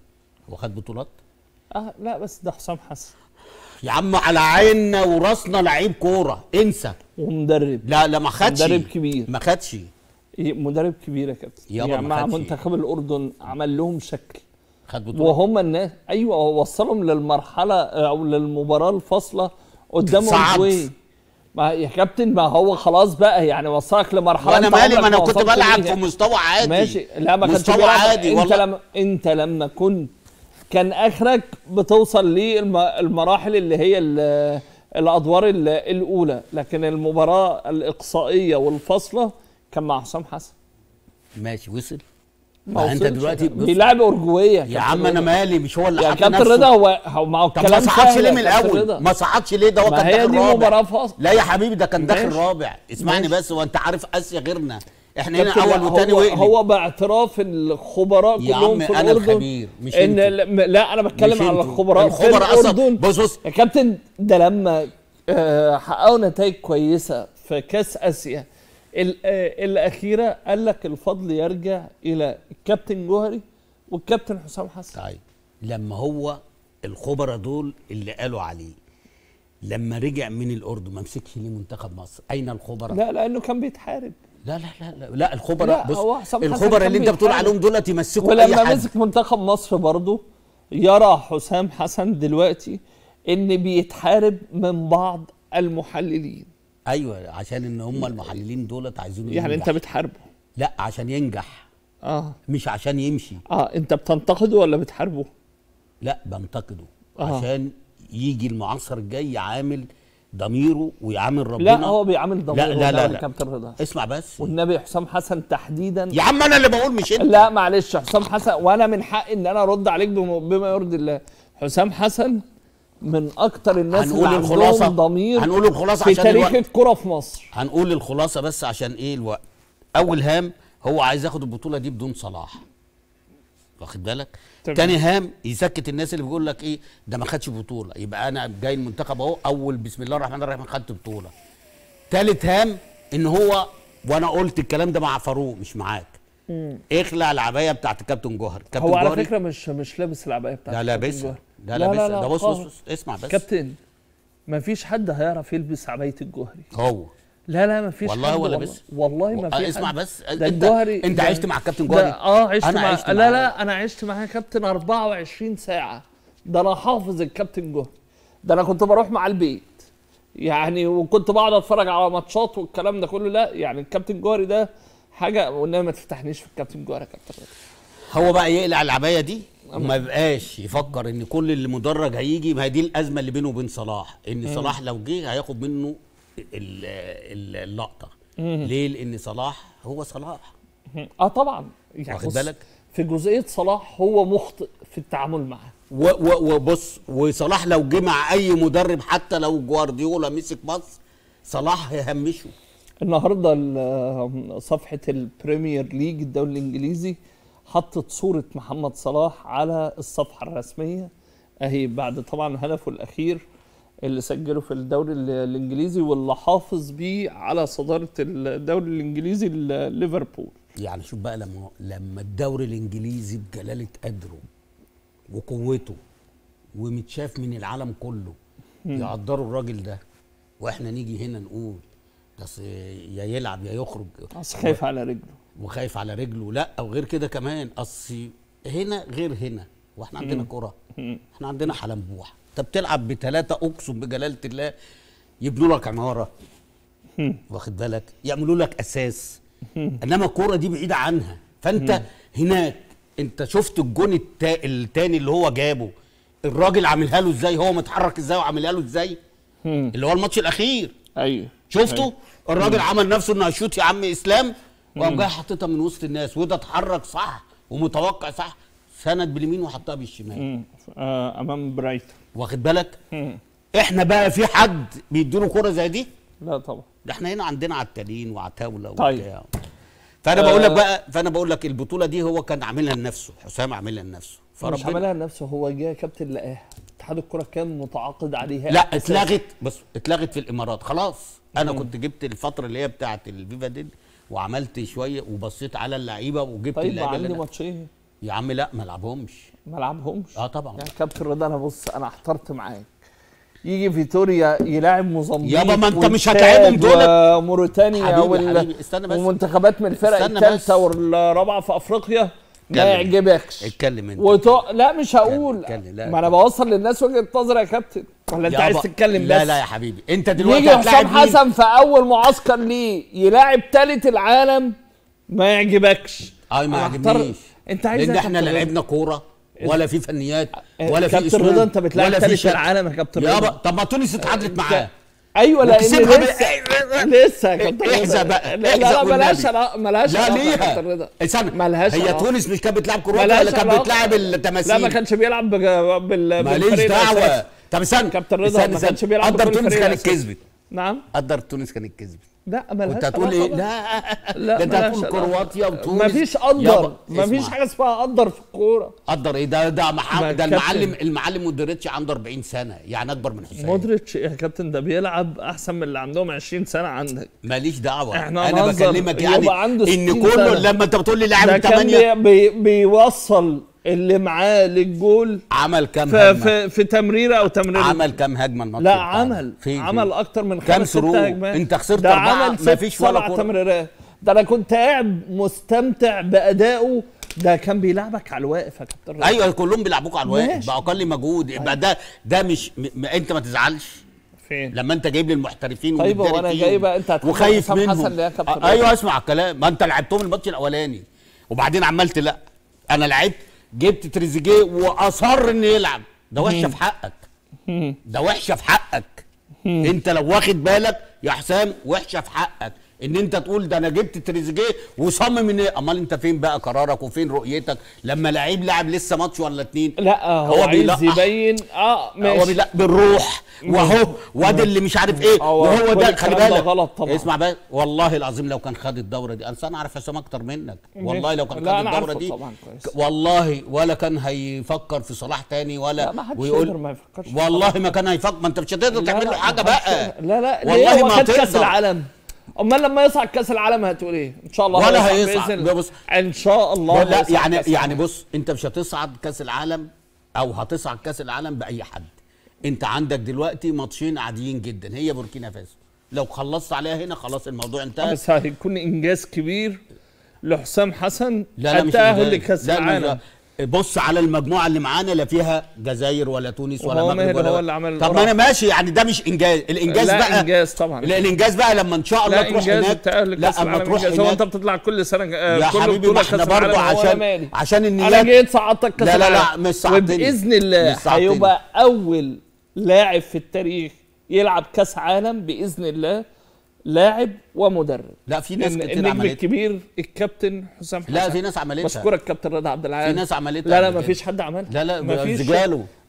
هو خد بطولات؟ اه لا بس ده حسام حسن يا عم على عيننا وراسنا لعيب كوره انسى ومدرب لا لا ما خدش مدرب كبير ما خدش إيه، مدرب كبير يا كابتن يعني مع منتخب الاردن عمل لهم شكل خد بطوله وهم الناس ايوه هو وصلهم للمرحله آه، او للمباراه الفاصله قدام اوروجواي ما يا كابتن ما هو خلاص بقى يعني وصلك لمرحله وانا مالي ما انا كنت بلعب في مستوى عادي ماشي لا ما كنتش مستوى عادي انت لما انت لما كنت كان اخرك بتوصل للمراحل اللي هي الادوار الاولى لكن المباراه الاقصائيه والفاصله كان مع حسام حسن ماشي وصل ما انت دلوقتي بيلعب ارجويه يا عم انا مالي مش هو اللي يعني كابتن رضا هو هو ما هو ما صعدش ليه من الاول ما صعدش ليه ده هو كان داخل رابع مباراه فاصل لا يا حبيبي ده كان داخل رابع اسمعني بس هو انت عارف اسيا غيرنا احنا هنا اول وتاني هو, هو باعتراف الخبراء يا عم في انا الخبير مش ان انت. لا انا بتكلم على الخبراء في اصلا بص بص يا كابتن ده لما آه، حققوا نتائج كويسه في كاس اسيا آه، الاخيره قال لك الفضل يرجع الى الكابتن جوهري والكابتن حسام حسن طيب لما هو الخبراء دول اللي قالوا عليه لما رجع من الاردن ما مسكش ليه منتخب مصر اين الخبراء لا لانه كان بيتحارب لا لا لا لا, لا الخبراء بص الخبراء اللي انت بتقول عليهم دول يمسكوا اي حد ولما مسك منتخب مصر برضه يرى حسام حسن دلوقتي ان بيتحارب من بعض المحللين ايوه عشان ان هم المحللين دولت عايزين يعني انت بتحاربه لا عشان ينجح اه مش عشان يمشي اه انت بتنتقده ولا بتحاربه لا بنتقده آه. عشان يجي المعاصر الجاي عامل ضميره ويعامل ربنا لا هو بيعامل ضميره لا لا لا, لا. رضا اسمع بس والنبي حسام حسن تحديدا يا عم انا اللي بقول مش انت لا معلش حسام حسن وانا من حقي ان انا ارد عليك بما يرضي الله حسام حسن من اكتر الناس هنقول اللي الخلاصه ضمير هنقول الخلاصه في عشان تاريخ الكره في مصر هنقول الخلاصه بس عشان ايه الوقت اول هام هو عايز ياخد البطوله دي بدون صلاح واخد بالك تاني هام يسكت الناس اللي بيقول لك ايه ده ما خدش بطوله يبقى انا جاي المنتخب اهو اول بسم الله الرحمن الرحيم خدت بطوله تالت هام ان هو وانا قلت الكلام ده مع فاروق مش معاك اخلع العبايه بتاعت كابتن جوهر كابتن هو على فكره مش مش لابس العبايه بتاعت لا لابسها لا لا, لا, لا, ده بص بص اسمع بس كابتن مفيش حد هيعرف يلبس عبايه الجوهري هو لا لا ما فيش والله حد ولا بس والله ما في اسمع بس ده انت الجوهري انت عشت مع كابتن جوهري اه عشت أنا مع عشت لا مع لا انا عشت معاه كابتن 24 ساعه ده انا حافظ الكابتن جوهري ده انا كنت بروح مع البيت يعني وكنت بقعد اتفرج على ماتشات والكلام ده كله لا يعني الكابتن جوهري ده حاجه والنبي ما تفتحنيش في الكابتن جوهري يا كابتن هو بقى يقلع العبايه دي وما بقاش يفكر ان كل اللي مدرج هيجي ما هي دي الازمه اللي بينه وبين صلاح ان صلاح لو جه هياخد منه اللقطه ليه لان صلاح هو صلاح اه طبعا يعني واخد بالك في جزئيه صلاح هو مخطئ في التعامل معاه وبص وصلاح لو جه مع اي مدرب حتى لو جوارديولا مسك مصر صلاح هيهمشه النهارده صفحه البريمير ليج الدوري الانجليزي حطت صورة محمد صلاح على الصفحة الرسمية أهي بعد طبعا هدفه الأخير اللي سجله في الدوري الإنجليزي واللي حافظ بيه على صدارة الدوري الإنجليزي ليفربول يعني شوف بقى لما لما الدوري الإنجليزي بجلالة قدره وقوته ومتشاف من العالم كله يقدروا الراجل ده واحنا نيجي هنا نقول بس يا يلعب يا يخرج بس خايف على رجله وخايف على رجله لا وغير كده كمان اصل هنا غير هنا واحنا عندنا كره احنا عندنا حلمبوح انت بتلعب بثلاثه اقسم بجلاله الله يبنوا لك عماره واخد بالك يعملوا لك اساس انما الكوره دي بعيده عنها فانت هناك انت شفت الجون الثاني التاني اللي هو جابه الراجل عاملها له ازاي هو متحرك ازاي وعاملها له ازاي اللي هو الماتش الاخير ايوه شفته أيوه. الراجل عمل نفسه انه هيشوط يا عم اسلام وقام جاي حاططها من وسط الناس وده اتحرك صح ومتوقع صح سند باليمين وحطها بالشمال آه امام برايتون واخد بالك مم. احنا بقى في حد له كره زي دي لا طبعا ده احنا هنا عندنا عتالين وعتاوله طيب. وبتاع فانا بقول لك آه. بقى فانا بقول لك البطوله دي هو كان عاملها لنفسه حسام عاملها لنفسه فربنا مش عاملها لنفسه هو جه كابتن لقاها اتحاد الكره كان متعاقد عليها لا اتلغت بس اتلغت في الامارات خلاص انا مم. كنت جبت الفتره اللي هي بتاعه الفيفا دي وعملت شويه وبصيت على اللعيبه وجبت طيب اللعيبه عندي ماتشين يا عم لا ما العبهمش ما العبهمش اه طبعا يعني كابتن رضا انا بص انا احترت معاك يجي فيتوريا يلاعب موزمبيق يابا ما انت مش هتعبهم دول وموريتانيا وال... حبيبي استنى بس ومنتخبات من الفرق الثالثه والرابعه في افريقيا ما يعجبكش اتكلم انت وط... لا مش هقول اتكلم. لا. ما انا بوصل للناس وجهه نظري يا كابتن ولا انت عايز تتكلم بس لا لا يا حبيبي انت دلوقتي يجي حسام حسن في اول معسكر ليه يلاعب ثالث العالم ما يعجبكش اي ما يعجبنيش انت عايز لان احنا لا لعبنا كوره ولا في فنيات إيه، ولا في اسلوب ولا في العالم يا كابتن رضا طب ما تونس اتعادلت معاه ايوه لان لسه بقى أيوة، أيوة، أيوة. لسه يا كابتن رضا بقى لا لا ملهاش علاقه ملهاش لا ليها استنى ملهاش هي تونس مش كانت بتلعب كرة ولا كانت بتلعب التماثيل لا ما كانش بيلعب بال ماليش دعوه طب استنى كابتن رضا ما كانش بيلعب قدر تونس كانت كسبت نعم قدر تونس كانت كسبت لا ما كنت هتقول ايه؟ لا لا انت هتقول كرواتيا وتونس مفيش قدر مفيش حاجه اسمها قدر في الكوره قدر ايه ده ده ده, ده المعلم المعلم مودريتش عنده 40 سنه يعني اكبر من حسين مودريتش يا كابتن ده بيلعب احسن من اللي عندهم 20 سنه عندك ماليش دعوه احنا انا بكلمك يعني ان كله لما انت بتقول لي لاعب 8 بيوصل اللي معاه للجول عمل كام في, في, في تمريره او تمريره عمل كام هجمه الماتش لا عمل في عمل اكتر من كام خمس ست هجمات انت خسرت ده اربعه عمل مفيش ولا كوره تمريرات ده انا كنت قاعد مستمتع بادائه ده كان بيلعبك على الواقف يا كابتن ايوه كلهم بيلعبوك على الواقف باقل مجهود يبقى أيوة. ده ده مش م... انت ما تزعلش فين لما انت جايب لي المحترفين طيب وانا جايبه انت وخايف منهم ايوه اسمع الكلام ما انت لعبتهم الماتش الاولاني وبعدين عملت لا انا لعبت جبت تريزيجيه واصر انه يلعب ده وحشه في حقك ده وحشه في حقك انت لو واخد بالك يا حسام وحشه في حقك ان انت تقول ده انا جبت تريزيجيه وصمم ان إيه؟ امال انت فين بقى قرارك وفين رؤيتك لما لعيب لعب لسه ماتش ولا اتنين لا هو, هو عايز يبين اه ماشي هو بيلا بالروح واهو واد اللي مش عارف ايه آه، وهو ده خلي بالك غلط طبعا اسمع بقى والله العظيم لو كان خد الدوره دي انا عارف حسام اكتر منك والله لو كان خد الدوره دي والله ولا كان هيفكر في صلاح تاني ولا لا ويقول ما يفكرش والله ما كان هيفكر ما انت مش هتقدر تعمل له حاجه بقى لا لا والله ما هتقدر كاس العالم امال لما يصعد كاس العالم هتقول ايه ان شاء الله ولا هيصعد بص ان شاء الله لا يعني يعني بص انت مش هتصعد كاس العالم او هتصعد كاس العالم باي حد انت عندك دلوقتي ماتشين عاديين جدا هي بوركينا فاسو لو خلصت عليها هنا خلاص الموضوع انتهى بس هيكون انجاز كبير لحسام حسن لا لا مش التاهل لكاس العالم بص على المجموعه اللي معانا لا فيها جزائر ولا تونس ولا مغرب ولا هو اللي عمل طب ما انا ماشي يعني ده مش انجاز الانجاز لا بقى انجاز طبعا لا الانجاز بقى لما ان شاء الله تروح هناك لا لما تروح هناك هو انت بتطلع كل سنه آه يا حبيبي ما احنا برضه عشان عشان النيات انا جيت صعدتك كاس لا لا لا مش صعدتني باذن الله هيبقى اول لاعب في التاريخ يلعب كاس عالم باذن الله لاعب ومدرب لا في ناس إن كتير النجم عملتها الكبير الكابتن حسام حسن لا في ناس عملتها بشكرك الكابتن رضا عبد العال في ناس عملتها لا لا ما فيش حد عملها لا لا ما فيش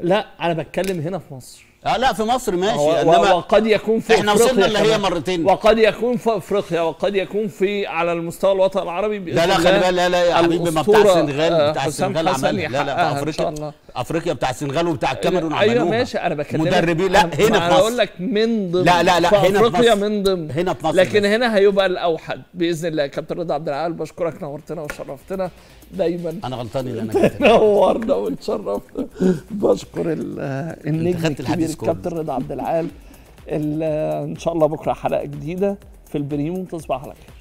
لا انا بتكلم هنا في مصر اه لا في مصر ماشي انما وقد يكون في احنا وصلنا اللي هي مرتين وقد يكون في افريقيا وقد يكون في على المستوى الوطن العربي لا لا خلي بالك لا لا يا حبيبي ما بتاع السنغال آه، بتاع السنغال عمل لا لا بتاع افريقيا افريقيا بتاع السنغال وبتاع الكاميرون أيوة، عملوها ايوه ماشي انا بكلمك مدربين لا هنا في مصر اقول لك من ضمن لا لا لا هنا في افريقيا من ضمن هنا في مصر لكن هنا هيبقى الاوحد باذن الله كابتن رضا عبد العال بشكرك نورتنا وشرفتنا دايما انا غلطان ان انا نورنا واتشرفنا بشكر آه، النجم الكبير كابتن رضا عبد العال ان شاء الله بكره حلقه جديده في البريمو تصبح على خير